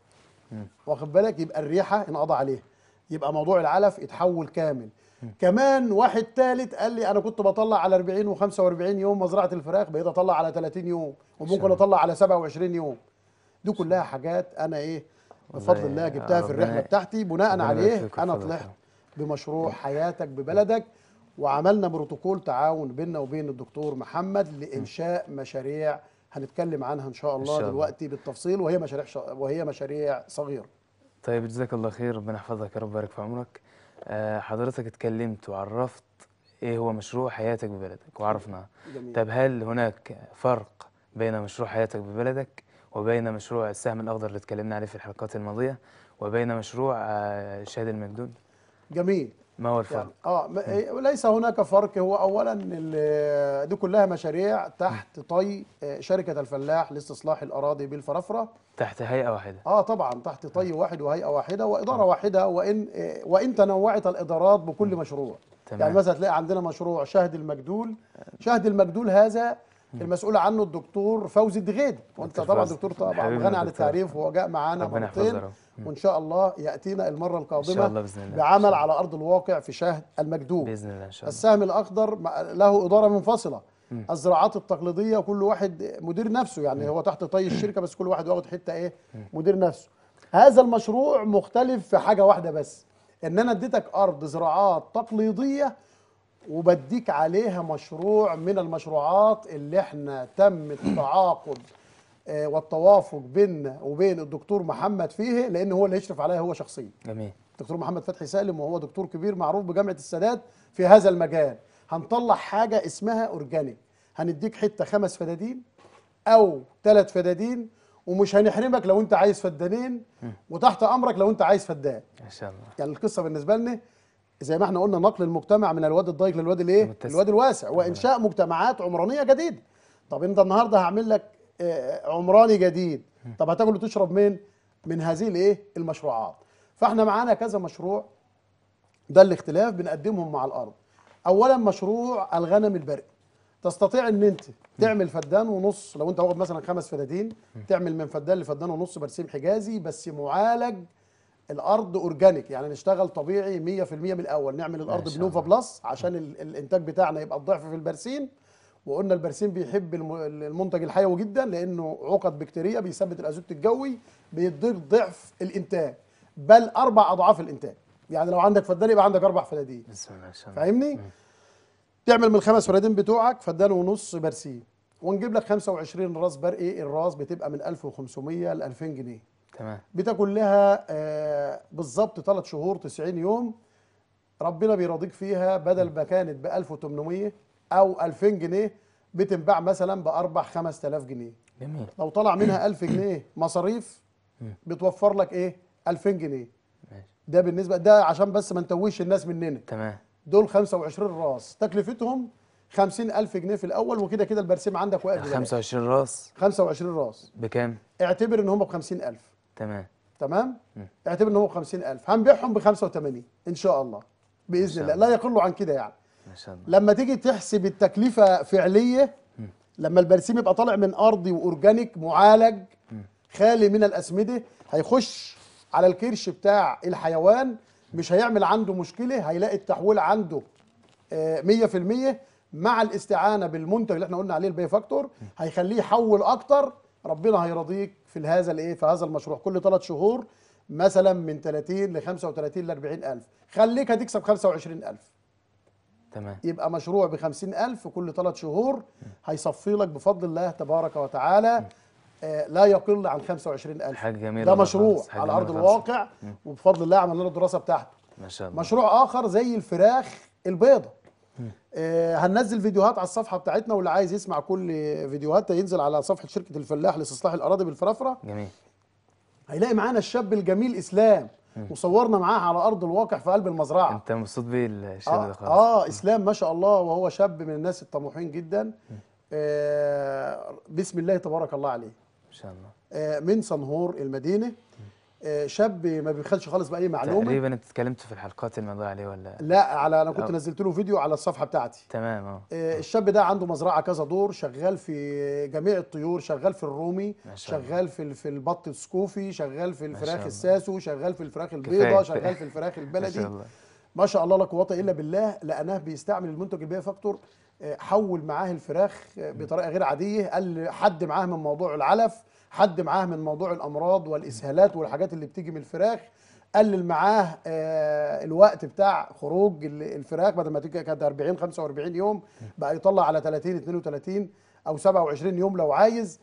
واخد بالك يبقى الريحه انقضى عليها يبقى موضوع العلف اتحول كامل كمان واحد ثالث قال لي انا كنت بطلع على 40 و45 يوم مزرعه الفراخ بقيت اطلع على 30 يوم وممكن اطلع على 27 يوم دي كلها حاجات انا ايه بفضل الله جبتها في الرحله بتاعتي بناء عليه إيه؟ انا طلعت بمشروع حياتك ببلدك وعملنا بروتوكول تعاون بيننا وبين الدكتور محمد لانشاء مشاريع هنتكلم عنها ان شاء الله, إن شاء الله. دلوقتي بالتفصيل وهي مشاريع وهي مشاريع صغيره طيب جزاك الله خير ربنا يحفظك يا رب يبارك في عمرك آه، حضرتك اتكلمت وعرفت ايه هو مشروع حياتك ببلدك وعرفنا جميل. طب هل هناك فرق بين مشروع حياتك ببلدك وبين مشروع السهم الاخضر اللي اتكلمنا عليه في الحلقات الماضيه وبين مشروع آه، شادي المجدون جميل ما هو الفرق؟ يعني اه إيه، ليس هناك فرق هو اولا دي كلها مشاريع تحت طي آه، شركه الفلاح لاستصلاح الاراضي بالفرافره تحت هيئه واحده اه طبعا تحت طي واحد وهيئه واحده واداره واحده وان آه، وان تنوعت الادارات بكل مشروع تمام. يعني مثلا تلاقي عندنا مشروع شهد المجدول شهد المجدول هذا المسؤول عنه الدكتور فوزي الدغيد وانت طبعا دكتور طبعا غني عن التعريف هو جاء معانا مرتين وان شاء الله ياتينا المره القادمه إن شاء الله بإذن الله. بعمل على ارض الواقع في شهد المجدوب باذن الله ان شاء الله السهم الاخضر له اداره منفصله مم. الزراعات التقليديه كل واحد مدير نفسه يعني مم. هو تحت طي الشركه بس كل واحد واخد حته ايه مدير نفسه هذا المشروع مختلف في حاجه واحده بس ان انا اديتك ارض زراعات تقليديه وبديك عليها مشروع من المشروعات اللي احنا تم التعاقد آه، والتوافق بيننا وبين الدكتور محمد فيه لان هو اللي يشرف عليها هو شخصيا جميل الدكتور محمد فتحي سالم وهو دكتور كبير معروف بجامعه السادات في هذا المجال هنطلع حاجه اسمها اورجانيك هنديك حته خمس فدادين او ثلاث فدادين ومش هنحرمك لو انت عايز فدانين وتحت امرك لو انت عايز فدان ان شاء الله يعني القصه بالنسبه لنا زي ما احنا قلنا نقل المجتمع من الواد الضيق للواد الايه الواد الواسع وانشاء مجتمعات عمرانيه جديده طب انت النهارده هعمل لك آه، عمراني جديد طب هتاكل وتشرب من من هذه الايه المشروعات فاحنا معانا كذا مشروع ده الاختلاف بنقدمهم مع الارض اولا مشروع الغنم البرق تستطيع ان انت تعمل فدان ونص لو انت واخد مثلا خمس فدادين تعمل من فدان لفدان ونص برسيم حجازي بس معالج الارض اورجانيك يعني نشتغل طبيعي 100% من الاول نعمل الارض بنوفا بلس عشان الانتاج بتاعنا يبقى الضعف في البرسيم وقلنا البرسيم بيحب المنتج الحيوي جدا لانه عقد بكتيريه بيثبت الازوت الجوي بيديك ضعف الانتاج بل اربع اضعاف الانتاج يعني لو عندك فدان يبقى عندك اربع فدادين فاهمني تعمل من الخمس فدادين بتوعك فدان ونص برسيم ونجيب لك 25 راس برقي الراس بتبقى من 1500 ل 2000 جنيه تمام بتاكل لها آه بالظبط 3 شهور 90 يوم ربنا بيراضيك فيها بدل ما كانت ب 1800 او 2000 جنيه بتنباع مثلا باربع 5000 جنيه جميل لو طلع منها 1000 جنيه مصاريف بتوفر لك ايه 2000 جنيه ده بالنسبه ده عشان بس ما نتوهش الناس مننا تمام دول 25 راس تكلفتهم 50000 جنيه في الاول وكده كده البرسيم عندك واقف 25 راس 25 راس بكام اعتبر ان هم ب 50000 تمام تمام اعتبر ان هم ب 50000 هنبيعهم ب 85 ان شاء الله باذن شاء الله. الله لا يقل عن كده يعني لما تيجي تحسب التكلفه فعليه لما البرسيم يبقى طالع من ارضي واورجانيك معالج خالي من الاسمده هيخش على الكرش بتاع الحيوان مش هيعمل عنده مشكله هيلاقي التحويل عنده 100% آه، مع الاستعانه بالمنتج اللي احنا قلنا عليه البي فاكتور هيخليه يحول اكتر ربنا هيرضيك في هذا الايه في هذا المشروع كل ثلاث شهور مثلا من 30 ل 35 ل 40 الف خليك هتكسب 25 الف تمام يبقى مشروع ب 50000 كل ثلاث شهور هيصفي لك بفضل الله تبارك وتعالى آه لا يقل عن 25000 حاجه جميله ده مشروع على ارض الواقع وبفضل الله عملنا له الدراسه بتاعته ما شاء الله مشروع اخر زي الفراخ البيضه آه هننزل فيديوهات على الصفحه بتاعتنا واللي عايز يسمع كل فيديوهات ينزل على صفحه شركه الفلاح لاستصلاح الاراضي بالفرافره جميل هيلاقي معانا الشاب الجميل اسلام وصورنا معاه على ارض الواقع في قلب المزرعه انت مبسوط بيه الشاب آه ده خالص اه اسلام ما شاء الله وهو شاب من الناس الطموحين جدا آه بسم الله تبارك الله عليه ما شاء الله آه من صنهور المدينه شاب ما بيبخلش خالص باي معلومه تقريبا انت اتكلمت في الحلقات الموضوع عليه ولا لا على انا كنت أو. نزلت له فيديو على الصفحه بتاعتي تمام اه, آه، الشاب ده عنده مزرعه كذا دور شغال في جميع الطيور شغال في الرومي شغال في في البط السكوفي شغال في الفراخ الساسو شغال في الفراخ البيضاء شغال في الفراخ البلدي ما شاء الله ما شاء الله لا قوه الا بالله لانه بيستعمل المنتج البيئي فاكتور آه، حول معاه الفراخ آه، بطريقه غير عاديه قال حد معاه من موضوع العلف حد معاه من موضوع الامراض والاسهالات والحاجات اللي بتيجي من الفراخ قلل معاه آه، الوقت بتاع خروج الفراخ بدل ما كانت 40 45 يوم بقى يطلع على 30 32 او 27 يوم لو عايز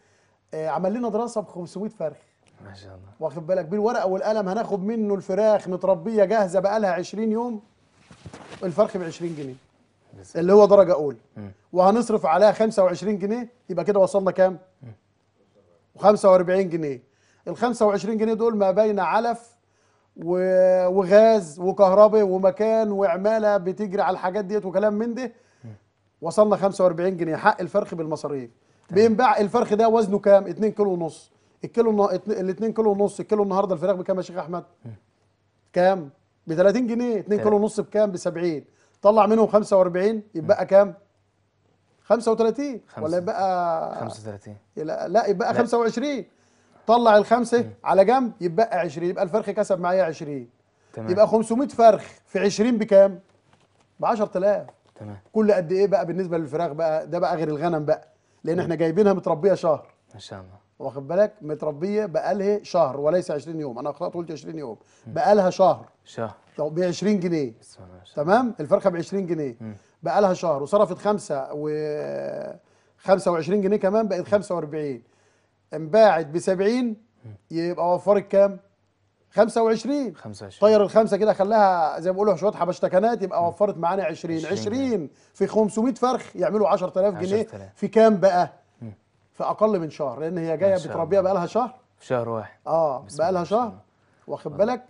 آه، عمل لنا دراسه ب 500 فرخ ما شاء الله واخد بالك بالورقه والقلم هناخد منه الفراخ متربيه جاهزه بقى لها 20 يوم الفرخ ب 20 جنيه اللي هو درجه اولى وهنصرف عليها 25 جنيه يبقى كده وصلنا كام؟ و45 جنيه ال 25 جنيه دول ما بين علف وغاز وكهرباء ومكان وعماله بتجري على الحاجات ديت وكلام من ده وصلنا 45 جنيه حق الفرخ بالمصاريف بينباع الفرخ ده وزنه كام 2 كيلو ونص الكيلو ال 2 كيلو ونص الكيلو النهارده الفراخ بكام يا شيخ احمد كام ب 30 جنيه 2 كيلو ونص بكام ب 70 طلع منهم 45 يبقى كام 35 ولا يبقى 35 لا, لا يبقى لا. 25 طلع الخمسه م. على جنب يبقى 20 يبقى الفرخ كسب معايا 20 تمام يبقى 500 فرخ في 20 بكام؟ ب 10000 تمام كل قد ايه بقى بالنسبه للفراخ بقى ده بقى غير الغنم بقى لان م. احنا جايبينها متربيه شهر ما شاء الله واخد بالك متربيه بقالها شهر وليس 20 يوم انا اخطات قلت 20 يوم بقالها شهر شهر طب ب 20 جنيه تمام الفرخه ب 20 جنيه م. بقى لها شهر وصرفت خمسة و 25 جنيه كمان بقت 45 انباعت ب 70 يبقى وفرت كام؟ 25 25 طير الخمسه كده خلاها زي ما بيقولوا شويه حبشتكنات يبقى وفرت معانا 20 20, في 500 فرخ يعملوا 10000 جنيه في كام بقى؟ في اقل من شهر لان هي جايه بتربيها بقى لها شهر في شهر واحد اه بقى لها شهر واخد بالك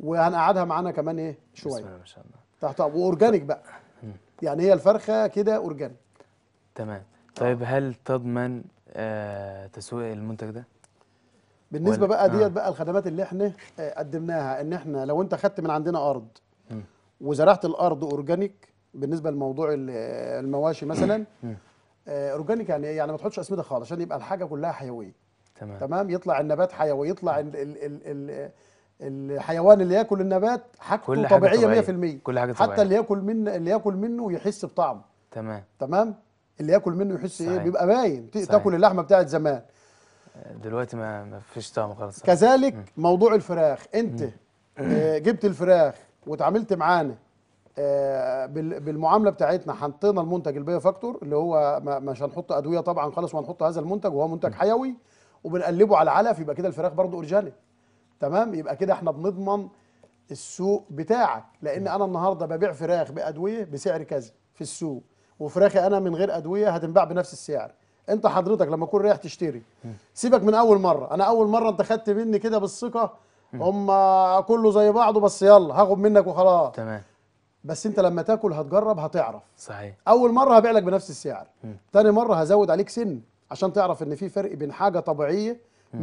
وهنقعدها معانا كمان ايه شويه بسم الله ما شاء الله تحت واورجانيك بقى يعني هي الفرخه كده اورجانيك تمام آه. طيب هل تضمن آه تسويق المنتج ده بالنسبه بقى آه. ديت آه. بقى الخدمات اللي احنا آه، قدمناها ان احنا لو انت خدت من عندنا ارض م. وزرعت الارض اورجانيك بالنسبه لموضوع المواشي مثلا م. اورجانيك يعني إيه؟ يعني ما تحطش اسمده خالص عشان يبقى الحاجه كلها حيويه تمام تمام يطلع النبات حيوي يطلع ال ال ال ال الحيوان اللي ياكل النبات حاجته كل حاجة طبيعيه 100% كل حاجه طبيعيه حتى اللي ياكل من اللي ياكل منه يحس بطعم تمام تمام اللي ياكل منه يحس إيه؟ صحيح. ايه بيبقى باين تاكل اللحمه بتاعت زمان دلوقتي ما فيش طعم خالص كذلك م. موضوع الفراخ انت م. آه، جبت الفراخ وتعاملت معانا آه، بالمعامله بتاعتنا حطينا المنتج البيو فاكتور اللي هو مش هنحط ادويه طبعا خالص وهنحط هذا المنتج وهو منتج حيوي وبنقلبه على علف يبقى كده الفراخ برضه اورجانيك تمام يبقى كده احنا بنضمن السوق بتاعك لان انا النهارده ببيع فراخ بادويه بسعر كذا في السوق وفراخي انا من غير ادويه هتنباع بنفس السعر انت حضرتك لما تكون رايح تشتري سيبك من اول مره انا اول مره انت خدت مني كده بالثقه هم كله زي بعضه بس يلا هاخد منك وخلاص تمام بس انت لما تاكل هتجرب هتعرف صحيح اول مره هبيع لك بنفس السعر تاني مره هزود عليك سن عشان تعرف ان في فرق بين حاجه طبيعيه 100%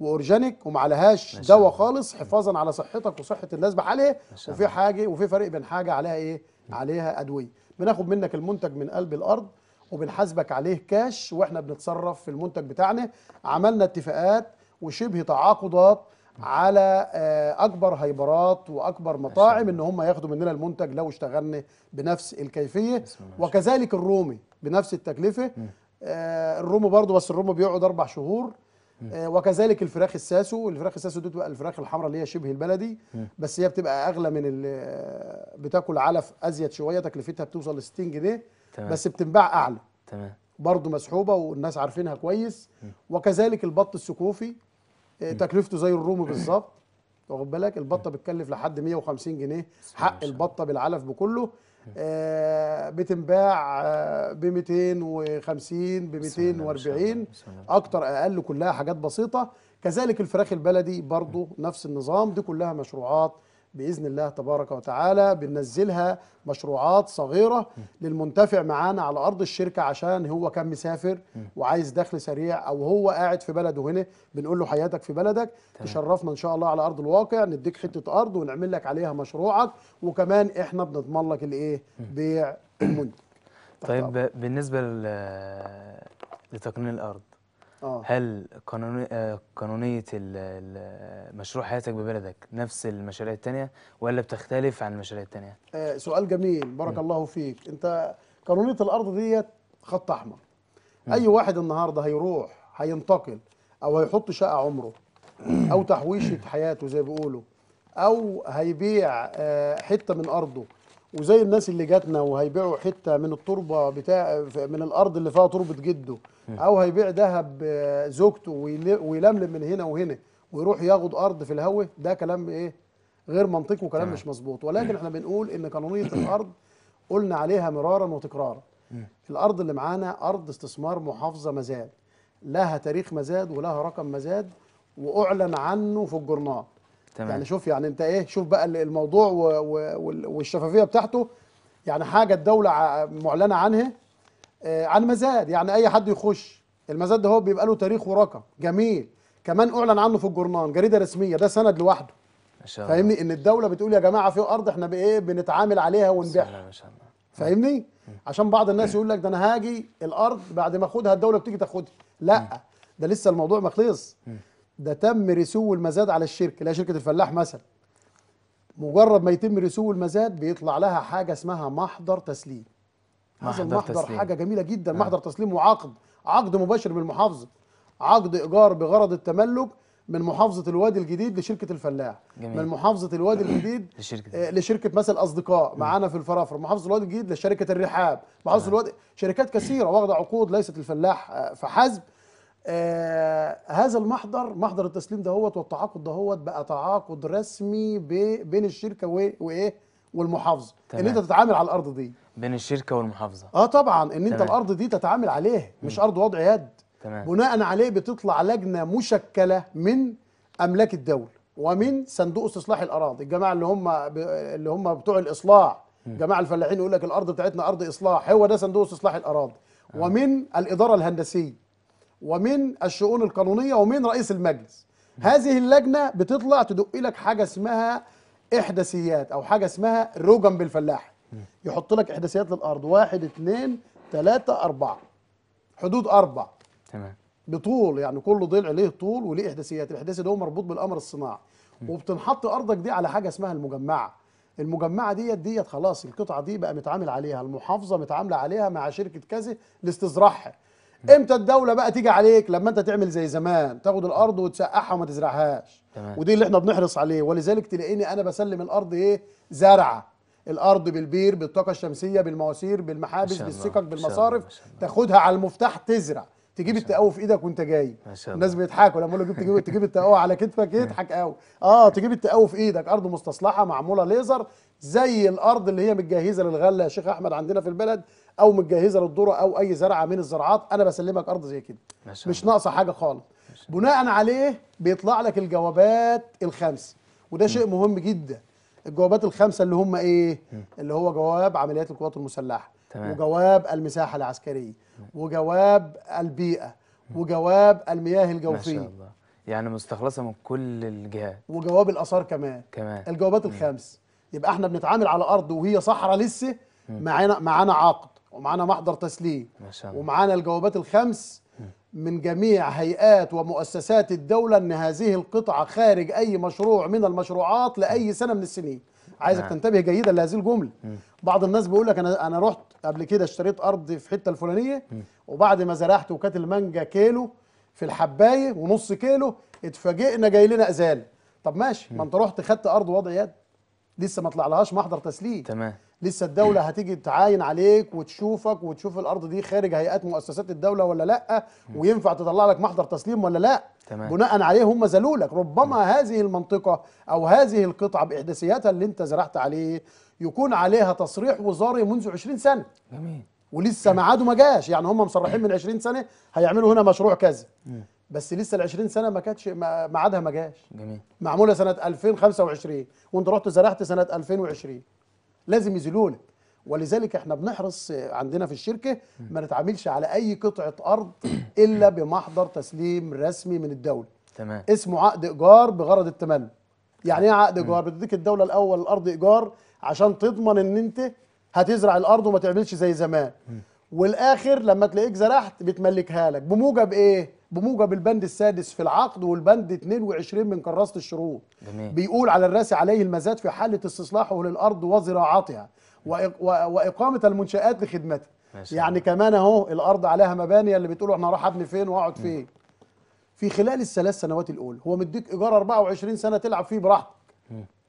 واورجانيك وما عليهاش دواء خالص حفاظا على صحتك وصحه الناس بحالها وفي حاجه وفي فرق بين حاجه عليها ايه عليها ادويه بناخد منك المنتج من قلب الارض وبنحاسبك عليه كاش واحنا بنتصرف في المنتج بتاعنا عملنا اتفاقات وشبه تعاقدات على آه، اكبر هيبرات واكبر مطاعم ان هم ياخدوا مننا المنتج لو اشتغلنا بنفس الكيفيه وكذلك الرومي بنفس التكلفه آه، الرومي برضه بس الرومي بيقعد اربع شهور آه، وكذلك الفراخ الساسو الفراخ الساسو دي بتبقى الفراخ الحمراء اللي هي شبه البلدي بس هي بتبقى اغلى من آه، بتاكل علف ازيد شويه تكلفتها بتوصل ل 60 جنيه تمام. بس بتنباع اعلى تمام برضه مسحوبه والناس عارفينها كويس وكذلك البط السكوفي آه، تكلفته زي الرومي بالظبط واخد بالك البطه بتكلف لحد 150 جنيه حق البطه بالعلف بكله آه، بتنباع ب 250 ب 240 اكتر اقل كلها حاجات بسيطه كذلك الفراخ البلدي برضو نفس النظام دي كلها مشروعات باذن الله تبارك وتعالى بننزلها مشروعات صغيره للمنتفع معانا على ارض الشركه عشان هو كان مسافر وعايز دخل سريع او هو قاعد في بلده هنا بنقول له حياتك في بلدك تشرفنا ان شاء الله على ارض الواقع نديك حته ارض ونعمل لك عليها مشروعك وكمان احنا بنضمن لك الايه بيع المنتج طيب بالنسبه لتقنين الارض أوه. هل آه، قانونيه مشروع حياتك ببلدك نفس المشاريع الثانيه ولا بتختلف عن المشاريع الثانيه آه سؤال جميل بارك م. الله فيك انت قانونيه الارض ديت خط احمر م. اي واحد النهارده هيروح هينتقل او هيحط شقه عمره او تحويشه حياته زي بيقولوا او هيبيع آه، حته من ارضه وزي الناس اللي جاتنا وهيبيعوا حته من التربه بتاع من الارض اللي فيها تربه جده او هيبيع ذهب آه، زوجته ويلملم من هنا وهنا ويروح ياخد ارض في الهوا ده كلام ايه غير منطقي وكلام مش مظبوط ولكن احنا بنقول ان قانونيه الارض قلنا عليها مرارا وتكرارا الارض اللي معانا ارض استثمار محافظه مزاد لها تاريخ مزاد ولها رقم مزاد واعلن عنه في الجورنال تمام. يعني شوف يعني انت ايه شوف بقى الموضوع والشفافيه بتاعته يعني حاجه الدوله معلنه عنها آه، عن مزاد يعني اي حد يخش المزاد ده هو بيبقى له تاريخ ورقم جميل كمان اعلن عنه في الجورنان جريده رسميه ده سند لوحده فاهمني ان الدوله بتقول يا جماعه في ارض احنا بايه بنتعامل عليها ونبيعها فاهمني عشان بعض الناس يقول لك ده انا هاجي الارض بعد ما اخدها الدوله بتيجي تاخدها لا ده لسه الموضوع ما خلص ده تم رسو المزاد على الشركه اللي هي شركه الفلاح مثلا مجرد ما يتم رسو المزاد بيطلع لها حاجه اسمها محضر تسليم هذا المحضر تسليم. حاجه جميله جدا آه. محضر تسليم وعقد عقد مباشر من المحافظه عقد ايجار بغرض التملك من محافظه الوادي الجديد لشركه الفلاح جميل. من محافظه الوادي الجديد لشركه آه، لشركه مثل اصدقاء معانا في الفرافر محافظه الوادي الجديد لشركه الرحاب محافظه آه. الوادي شركات كثيره واخده عقود ليست الفلاح آه، فحسب آه هذا المحضر محضر التسليم دهوت والتعاقد دهوت بقى تعاقد رسمي بين الشركه وايه وايه والمحافظه ان انت تتعامل على الارض دي بين الشركه والمحافظه اه طبعا ان انت الارض دي تتعامل عليه مش ارض وضع يد تمام. بناء عليه بتطلع لجنه مشكله من املاك الدوله ومن صندوق استصلاح الاراضي الجماعه اللي هم ب... اللي هم بتوع الاصلاح جماعه الفلاحين يقول لك الارض بتاعتنا ارض اصلاح هو ده صندوق استصلاح الاراضي آه. ومن الاداره الهندسيه ومن الشؤون القانونيه ومن رئيس المجلس هذه اللجنه بتطلع تدق لك حاجه اسمها احداثيات او حاجه اسمها روجن بالفلاح يحط لك احداثيات للارض واحد اثنين ثلاثة أربعة حدود أربع تمام بطول يعني كل ضلع ليه طول وليه احداثيات الاحداثي ده هو مربوط بالقمر الصناعي وبتنحط ارضك دي على حاجه اسمها المجمعه المجمعه ديت ديت خلاص القطعه دي بقى متعامل عليها المحافظه متعامله عليها مع شركه كذا لاستزراعها امتى الدوله بقى تيجي عليك لما انت تعمل زي زمان تاخد الارض وتسقعها وما تزرعهاش تمام. ودي اللي احنا بنحرص عليه ولذلك تلاقيني انا بسلم الارض ايه زرعه الارض بالبير بالطاقه الشمسيه بالمواسير بالمحابس بالسكك بالمصارف تاخدها على المفتاح تزرع تجيب التقوى في ايدك وانت جاي الناس بيضحكوا لما اقول لك تجيب تجيب التقوى على كتفك يضحك إيه، قوي اه تجيب التقوى في ايدك ارض مستصلحه معموله ليزر زي الارض اللي هي متجهزه للغله يا شيخ احمد عندنا في البلد او متجهزه للذره او اي زرعه من الزراعات انا بسلمك ارض زي كده مش ناقصه حاجه خالص بناء عليه بيطلع لك الجوابات الخمس وده شيء مهم جدا الجوابات الخمسه اللي هم ايه اللي هو جواب عمليات القوات المسلحه تمام. وجواب المساحه العسكريه وجواب البيئه وجواب المياه الجوفيه ما شاء الله يعني مستخلصه من كل الجهات وجواب الاثار كمان كمان الجوابات الخمس يبقى احنا بنتعامل على ارض وهي صحراء لسه معانا معانا عقد ومعانا محضر تسليم ما شاء الله ومعانا الجوابات الخمس من جميع هيئات ومؤسسات الدولة أن هذه القطعة خارج أي مشروع من المشروعات لأي سنة من السنين عايزك نعم. تنتبه جيدا لهذه الجملة بعض الناس بيقول لك أنا أنا رحت قبل كده اشتريت أرض في حتة الفلانية وبعد ما زرعت وكانت المانجا كيلو في الحباية ونص كيلو اتفاجئنا جاي لنا أزال طب ماشي ما أنت رحت خدت أرض وضع يد لسه ما طلعلهاش محضر تسليم تمام لسه الدوله هتيجي تعاين عليك وتشوفك وتشوف الارض دي خارج هيئات مؤسسات الدوله ولا لا وينفع تطلع لك محضر تسليم ولا لا تمام. بناء عليه هم زلولك ربما هذه المنطقه او هذه القطعه باحداثياتها اللي انت زرعت عليه يكون عليها تصريح وزاري منذ 20 سنه جميل ولسه ميعاده ما جاش يعني هم مصرحين من 20 سنه هيعملوا هنا مشروع كذا بس لسه ال 20 سنه ما كانتش ميعادها ما جاش جميل معموله سنه 2025 وانت رحت زرعت سنه 2020 لازم يزيلوا لك ولذلك احنا بنحرص عندنا في الشركه ما نتعاملش على اي قطعه ارض الا بمحضر تسليم رسمي من الدوله تمام اسمه عقد ايجار بغرض التمن يعني ايه عقد ايجار بتديك الدوله الاول الارض ايجار عشان تضمن ان انت هتزرع الارض وما تعملش زي زمان والاخر لما تلاقيك زرعت بتملكها لك بموجب ايه بموجب البند السادس في العقد والبند 22 من كراسة الشروط جميل. بيقول على الراس عليه المزاد في حالة استصلاحه للأرض وزراعتها وإقامة المنشآت لخدمتها يعني كمان اهو الأرض عليها مباني اللي بتقولوا احنا هروح ابني فين وأقعد فين في خلال الثلاث سنوات الأولى هو مديك إيجار 24 سنة تلعب فيه براحتك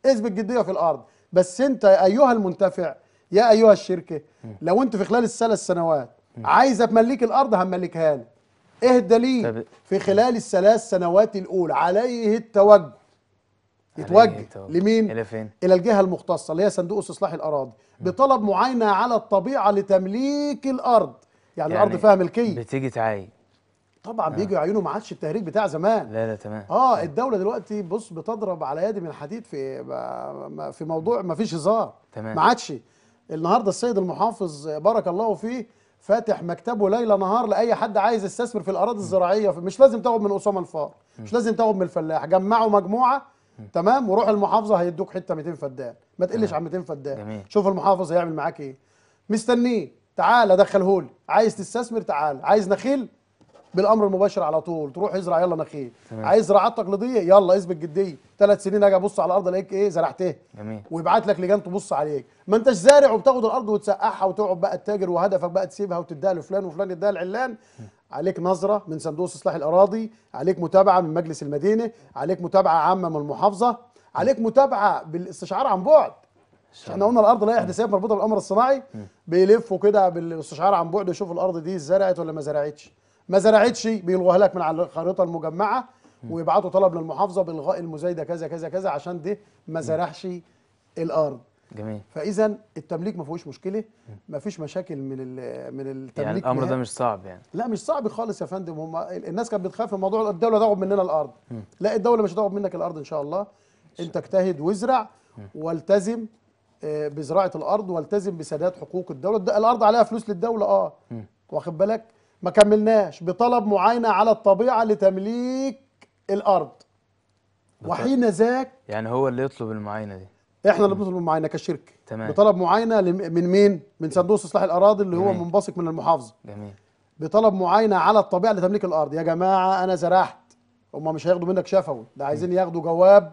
اثبت جدية في الأرض بس أنت أيها المنتفع يا أيها الشركة لو أنت في خلال الثلاث سنوات عايزة تملك الأرض هملكها لك ايه الدليل في خلال الثلاث سنوات الاولى عليه التوجه يتوجه لمين الى فين الى الجهه المختصه اللي هي صندوق استصلاح الاراضي بطلب معاينه على الطبيعه لتمليك الارض يعني, يعني الارض فيها ملكيه بتيجي تعاين طبعا آه. بيجوا يعينوا ما عادش التهريج بتاع زمان لا لا تمام اه, آه. الدوله دلوقتي بص بتضرب على يد من حديد في في موضوع ما فيش هزار تمام ما عادش النهارده السيد المحافظ بارك الله فيه فاتح مكتبه ليل نهار لاي حد عايز يستثمر في الاراضي الزراعيه مش لازم تاخد من اسامه الفار مش لازم تاخد من الفلاح جمعوا مجموعه تمام وروح المحافظه هيدوك حته 200 فدان ما تقلش عن 200 فدان شوف المحافظ هيعمل معاك ايه مستنيه تعالى ادخلهولي عايز تستثمر تعالى عايز نخيل بالامر المباشر على طول تروح ازرع يلا نخيل عايز زراعتك لضيق يلا اثبت جديه ثلاث سنين اجي ابص على الارض الاقيك ايه زرعتها جميل ويبعت لك لجان تبص عليك ما انتش زارع وبتاخد الارض وتسقعها وتقعد بقى التاجر وهدفك بقى تسيبها وتديها لفلان وفلان يديها لعلان عليك نظره من صندوق استصلاح الاراضي عليك متابعه من مجلس المدينه عليك متابعه عامه من المحافظه عليك متابعه بالاستشعار عن بعد احنا قلنا الارض لائحه احداثيات مربوطه بالامر الصناعي بيلفوا كده بالاستشعار عن بعد يشوفوا الارض دي زرعت ولا ما زرعتش ما زرعتش بيلغوها لك من على الخريطه المجمعه ويبعتوا طلب للمحافظه بالغاء المزايده كذا كذا كذا عشان ده ما زرعش الارض جميل فاذا التمليك ما فيهوش مشكله ما فيش مشاكل من من التمليك يعني الامر ده مش صعب يعني لا مش صعب خالص يا فندم هم الناس كانت بتخاف من موضوع الدوله تاخد مننا الارض لا الدوله مش هتاخد منك الارض ان شاء الله انت اجتهد وازرع والتزم آه، بزراعه الارض والتزم بسداد حقوق الدوله الارض عليها فلوس للدوله اه واخد بالك ما كملناش بطلب معاينه على الطبيعه لتمليك الارض وحين ذاك يعني هو اللي يطلب المعاينه دي احنا اللي بنطلب المعاينه كشركه تمام بطلب معاينه من مين من صندوق استصلاح الاراضي اللي جميل. هو منبثق من المحافظه جميل بطلب معاينه على الطبيعه لتمليك الارض يا جماعه انا زرعت هم مش هياخدوا منك شفوي ده عايزين ياخدوا جواب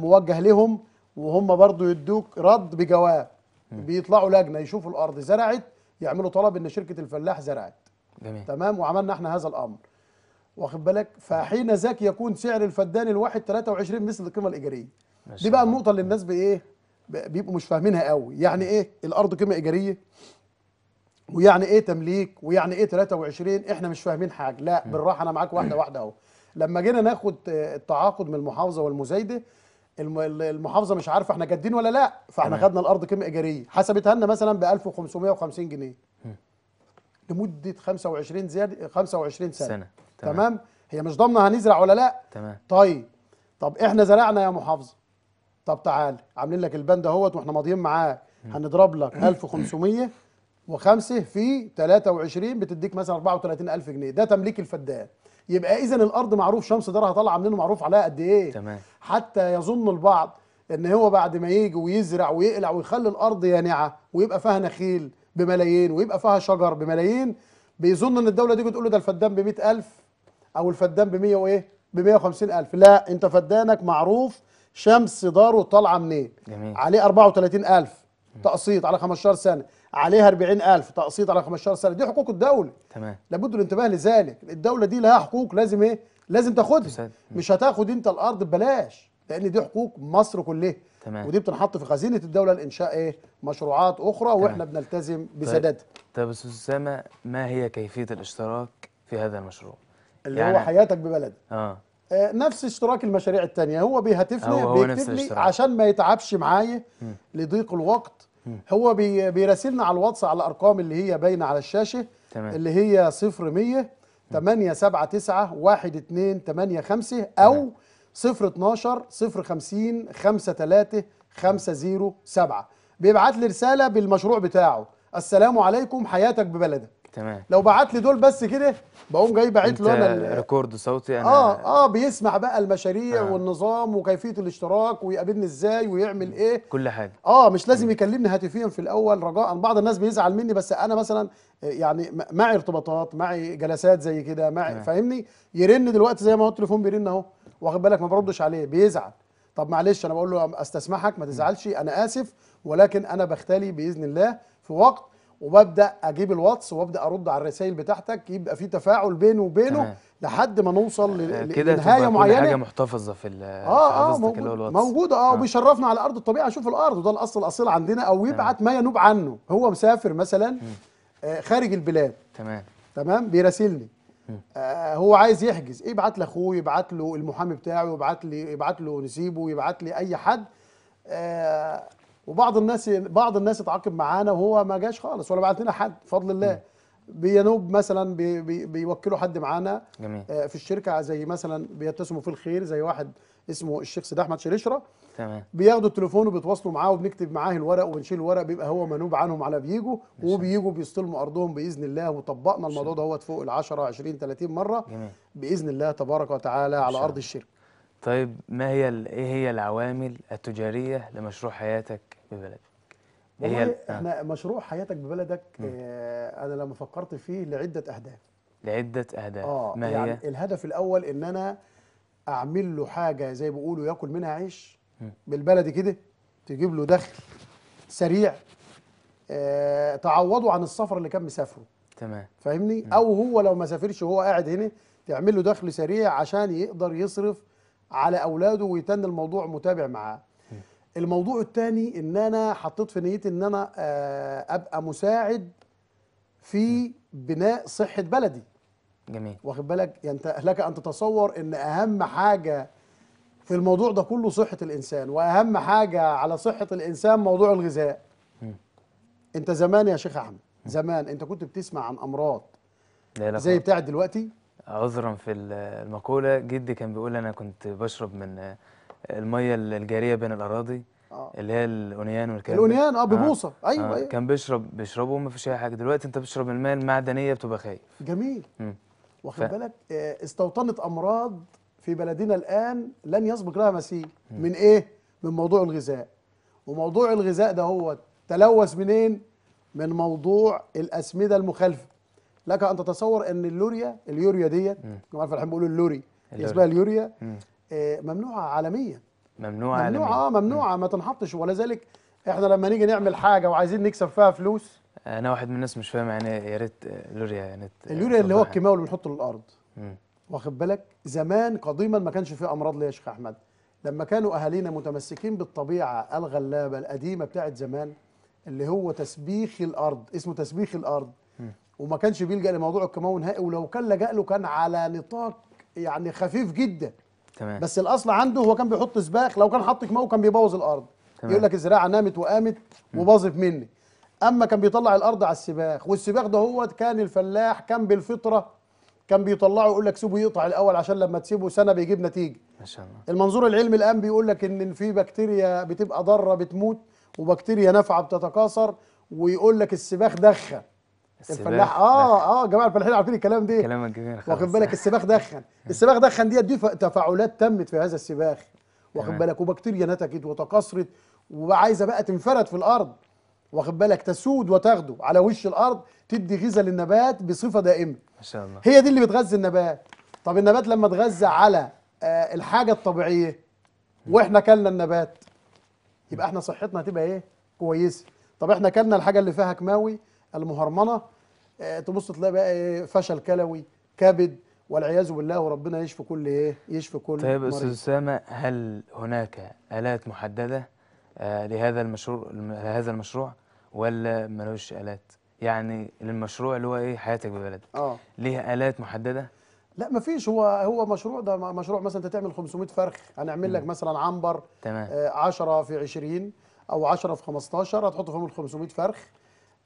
موجه لهم وهم برضو يدوك رد بجواب بيطلعوا لجنه يشوفوا الارض زرعت يعملوا طلب ان شركه الفلاح زرعت جميل. تمام وعملنا احنا هذا الامر واخد بالك فحين ذاك يكون سعر الفدان الواحد 23 مثل القيمه الايجاريه دي بقى النقطه اللي الناس بايه بيبقوا مش فاهمينها قوي يعني ايه الارض قيمه ايجاريه ويعني ايه تمليك ويعني ايه 23 احنا مش فاهمين حاجه لا بالراحه انا معاك واحده واحده اهو لما جينا ناخد آه، التعاقد من المحافظه والمزايده المحافظه مش عارفه احنا جادين ولا لا فاحنا خدنا الارض كم ايجاريه حسبتها لنا مثلا ب 1550 جنيه لمده 25 زياده 25 سنه, سنة. تمام. تمام هي مش ضامنه هنزرع ولا لا تمام طيب طب احنا زرعنا يا محافظه طب تعال عاملين لك البند اهوت واحنا ماضيين معاك هنضرب لك 1500 و5 في 23 بتديك مثلا 34000 جنيه ده تمليك الفدان يبقى اذا الارض معروف شمس دارها طالعه منين معروف عليها قد ايه تمام حتى يظن البعض ان هو بعد ما يجي ويزرع ويقلع ويخلي الارض يانعه ويبقى فيها نخيل بملايين ويبقى فيها شجر بملايين بيظن ان الدوله دي بتقول له ده الفدان ب 100000 او الفدان ب 100 وايه ب 150000 لا انت فدانك معروف شمس داره طالعه منين جميل. عليه 34000 تقسيط على 15 سنه عليها 40000 تقسيط على 15 سنه دي حقوق الدوله تمام لابد الانتباه لذلك الدوله دي لها حقوق لازم ايه لازم تاخدها تسد. مش هتاخد انت الارض ببلاش لان دي حقوق مصر كلها تمام ودي بتنحط في خزينه الدوله لانشاء ايه مشروعات اخرى تمام. واحنا بنلتزم بسدادها طيب. طب استاذ اسامه ما هي كيفيه الاشتراك في هذا المشروع اللي يعني هو حياتك ببلدك آه. اه نفس اشتراك المشاريع التانية هو بيهتفني بيكتب لي عشان ما يتعبش معايا لضيق الوقت هو بيراسلنا على الواتس على الارقام اللي هي باينه على الشاشه تمام. اللي هي 0100 879 5 او 012 050 53 507 بيبعت لي رساله بالمشروع بتاعه السلام عليكم حياتك ببلدك تمام لو بعت لي دول بس كده بقوم جاي باعت له انا ريكورد صوتي انا اه اه بيسمع بقى المشاريع آه. والنظام وكيفيه الاشتراك ويقابلني ازاي ويعمل ايه كل حاجه اه مش لازم يكلمني هاتفيا في الاول رجاء بعض الناس بيزعل مني بس انا مثلا آه، يعني معي ارتباطات معي جلسات زي كده معي آه. فاهمني يرن دلوقتي زي ما هو التليفون بيرن اهو واخد بالك ما بردش عليه بيزعل طب معلش انا بقول له استسمحك ما تزعلش انا اسف ولكن انا بختلي باذن الله في وقت وببدا اجيب الواتس وابدا ارد على الرسائل بتاعتك يبقى في تفاعل بيني وبينه تمام. لحد ما نوصل آه، لنهايه معينه كده حاجه محتفظه في اه اه الواتس. موجوده اه, آه. وبيشرفنا على ارض الطبيعه اشوف الارض وده الاصل الاصيل عندنا او يبعت ما ينوب عنه هو مسافر مثلا آه خارج البلاد تمام تمام بيراسلني آه هو عايز يحجز يبعت لاخوه يبعت له المحامي بتاعه يبعت لي يبعت له نسيبه يبعت لي اي حد آه وبعض الناس بعض الناس اتعاقب معانا وهو ما جاش خالص ولا بعت لنا حد بفضل الله بينوب مثلا بي بي بيوكلوا حد معانا آه، في الشركه زي مثلا بيتسموا في الخير زي واحد اسمه الشيخ سيد احمد شريشره تمام بياخدوا التليفون وبيتواصلوا معاه وبنكتب معاه الورق وبنشيل الورق بيبقى هو منوب عنهم على بيجوا وبيجوا بيستلموا ارضهم باذن الله وطبقنا الموضوع دوت فوق ال 10 20 30 مره جميل. باذن الله تبارك وتعالى على ارض الشركه طيب ما هي ايه هي العوامل التجاريه لمشروع حياتك ببلدي إيه والله هي احنا آه. مشروع حياتك ببلدك اه انا لما فكرت فيه لعده اهداف لعده اهداف آه ما يعني هي الهدف الاول ان انا اعمل له حاجه زي بيقولوا ياكل منها عيش بالبلدي كده تجيب له دخل سريع آه تعوضه عن السفر اللي كان مسافره تمام فاهمني مم. او هو لو ما سافرش وهو قاعد هنا تعمل له دخل سريع عشان يقدر يصرف على اولاده ويتن الموضوع متابع معاه الموضوع الثاني ان انا حطيت في نيتي ان انا آه، ابقى مساعد في بناء صحه بلدي جميل واخد بالك يعني انت لك ان تتصور ان اهم حاجه في الموضوع ده كله صحه الانسان واهم حاجه على صحه الانسان موضوع الغذاء م. انت زمان يا شيخ احمد زمان انت كنت بتسمع عن امراض زي بتاعت دلوقتي عذرا في المقوله جدي كان بيقول انا كنت بشرب من الميه الجاريه بين الاراضي آه. اللي هي الاونيان والكلام الاونيان اه ببوصه آه. ايوه آه. ايوه كان بيشرب بيشربوا ما فيش اي حاجه دلوقتي انت بتشرب الماء المعدنيه بتبقى خايف جميل واخد ف... بالك آه، استوطنت امراض في بلدنا الان لن يسبق لها مثيل من ايه من موضوع الغذاء وموضوع الغذاء ده هو تلوث منين من موضوع الاسمده المخالفه لك ان تتصور ان اللوريا اليوريا ديت كما عارف الحين بيقولوا اللوري اسمها اليوريا آه، ممنوعه عالميا ممنوعه ممنوعه اه ممنوعه ما تنحطش ولذلك احنا لما نيجي نعمل حاجه وعايزين نكسب فيها فلوس انا واحد من الناس مش فاهم يعني إيه، يا ريت لوريا يعني اليوريا اللي هو الكيماوي اللي بنحطه للارض واخد بالك زمان قديما ما كانش فيه امراض ليه يا شيخ احمد لما كانوا اهالينا متمسكين بالطبيعه الغلابه القديمه بتاعت زمان اللي هو تسبيخ الارض اسمه تسبيخ الارض وما كانش بيلجا لموضوع الكيماوي نهائي ولو كان لجا له كان على نطاق يعني خفيف جدا تمام بس الاصل عنده هو كان بيحط سباخ لو كان حط كمو كان بيبوظ الارض تمام. يقول لك الزراعه نامت وقامت وباظت مني اما كان بيطلع الارض على السباخ والسباخ ده هو كان الفلاح كان بالفطره كان بيطلعه يقول لك سيبه يقطع الاول عشان لما تسيبه سنه بيجيب نتيجه ما شاء الله المنظور العلمي الان بيقول لك ان في بكتيريا بتبقى ضاره بتموت وبكتيريا نافعه بتتكاثر ويقول لك السباخ دخن الفلاح اه اه جماعه الفلاحين عارفين الكلام ده كلامك جميل خالص واخد بالك السباخ دخن السباخ دخن ديت دي تفاعلات تمت في هذا السباخ واخد بالك وبكتيريا نتجت وتكاثرت وعايزه بقى تنفرد في الارض واخد بالك تسود وتغدو على وش الارض تدي غذاء للنبات بصفه دائمه ما شاء الله هي دي اللي بتغذي النبات طب النبات لما اتغذى على آه الحاجه الطبيعيه واحنا كلنا النبات يبقى احنا صحتنا هتبقى ايه كويسه طب احنا كلنا الحاجه اللي فيها كماوي المهرمنه آه، تبص تلاقي بقى ايه فشل كلوي كبد والعياذ بالله وربنا يشفي كل ايه يشفي كل طيب استاذ اسامه هل هناك الات محدده آه، لهذا المشروع لهذا المشروع ولا ملوش الات يعني للمشروع اللي هو ايه حياتك ببلدك اه ليها الات محدده لا ما فيش هو هو مشروع ده مشروع مثلا انت تعمل 500 فرخ هنعمل لك مثلا عنبر تمام 10 آه، في 20 او 10 في 15 هتحط فيهم ال 500 فرخ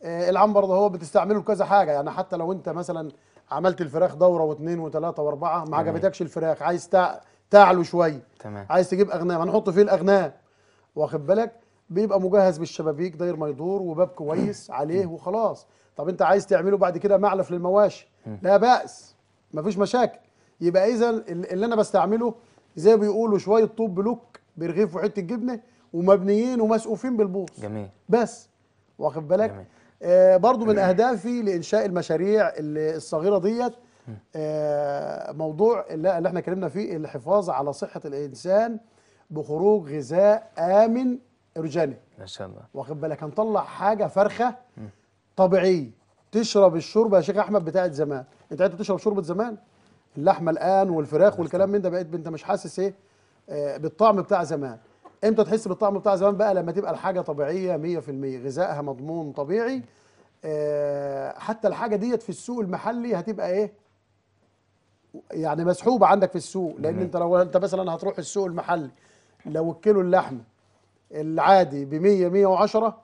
آه، العام برضه هو بتستعمله لكذا حاجه يعني حتى لو انت مثلا عملت الفراخ دوره واثنين وثلاثه واربعه ما عجبتكش الفراخ عايز تع... تعلو شويه تمام عايز تجيب اغنام هنحط فيه الاغنام واخد بالك بيبقى مجهز بالشبابيك داير ما يدور وباب كويس عليه وخلاص طب انت عايز تعمله بعد كده معلف للمواشي لا باس مفيش مشاكل يبقى اذا اللي انا بستعمله زي بيقولوا شويه طوب بلوك برغيف وحته جبنه ومبنيين ومسقوفين بالبوص جميل بس واخد بالك جميل. آه، برضو من اهدافي لانشاء المشاريع الصغيره ديت آه، موضوع اللي احنا اتكلمنا فيه الحفاظ على صحه الانسان بخروج غذاء امن اورجانيك ما شاء الله واخد بالك هنطلع حاجه فرخه طبيعيه تشرب الشوربه يا شيخ احمد بتاعت زمان انت عايز تشرب شوربه زمان اللحمه الان والفراخ والكلام من ده بقيت انت مش حاسس ايه آه، بالطعم بتاع زمان امتى تحس بالطعم بتاع زمان بقى لما تبقى الحاجه طبيعيه 100% غذائها مضمون طبيعي آه، حتى الحاجه ديت في السوق المحلي هتبقى ايه يعني مسحوبه عندك في السوق لان انت لو انت مثلا هتروح السوق المحلي لو الكيلو اللحمه العادي ب 100 110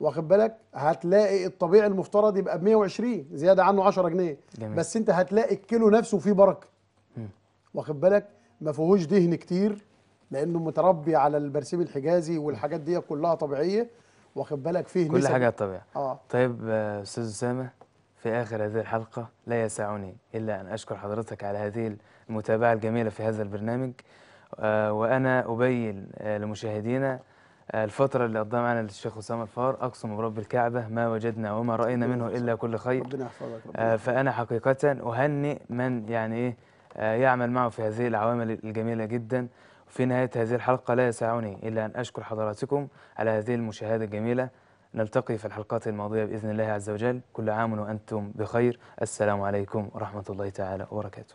واخد بالك هتلاقي الطبيعي المفترض يبقى ب 120 زياده عنه 10 جنيه جميل. بس انت هتلاقي الكيلو نفسه فيه بركه واخد بالك ما فيهوش دهن كتير لانه متربي على البرسيم الحجازي والحاجات دي كلها طبيعيه واخد بالك فيه كل حاجه طبيعيه اه طيب آه، استاذ اسامه في اخر هذه الحلقه لا يسعني الا ان اشكر حضرتك على هذه المتابعه الجميله في هذا البرنامج آه، وانا ابين آه، لمشاهدينا الفترة اللي قضاها معنا الشيخ أسامة الفار أقسم برب الكعبة ما وجدنا وما رأينا منه إلا كل خير ربنا يحفظك آه فأنا حقيقة أهنئ من يعني إيه يعمل معه في هذه العوامل الجميلة جدا في نهاية هذه الحلقة لا يسعني إلا أن أشكر حضراتكم على هذه المشاهدة الجميلة نلتقي في الحلقات الماضية بإذن الله عز وجل كل عام وأنتم بخير السلام عليكم ورحمة الله تعالى وبركاته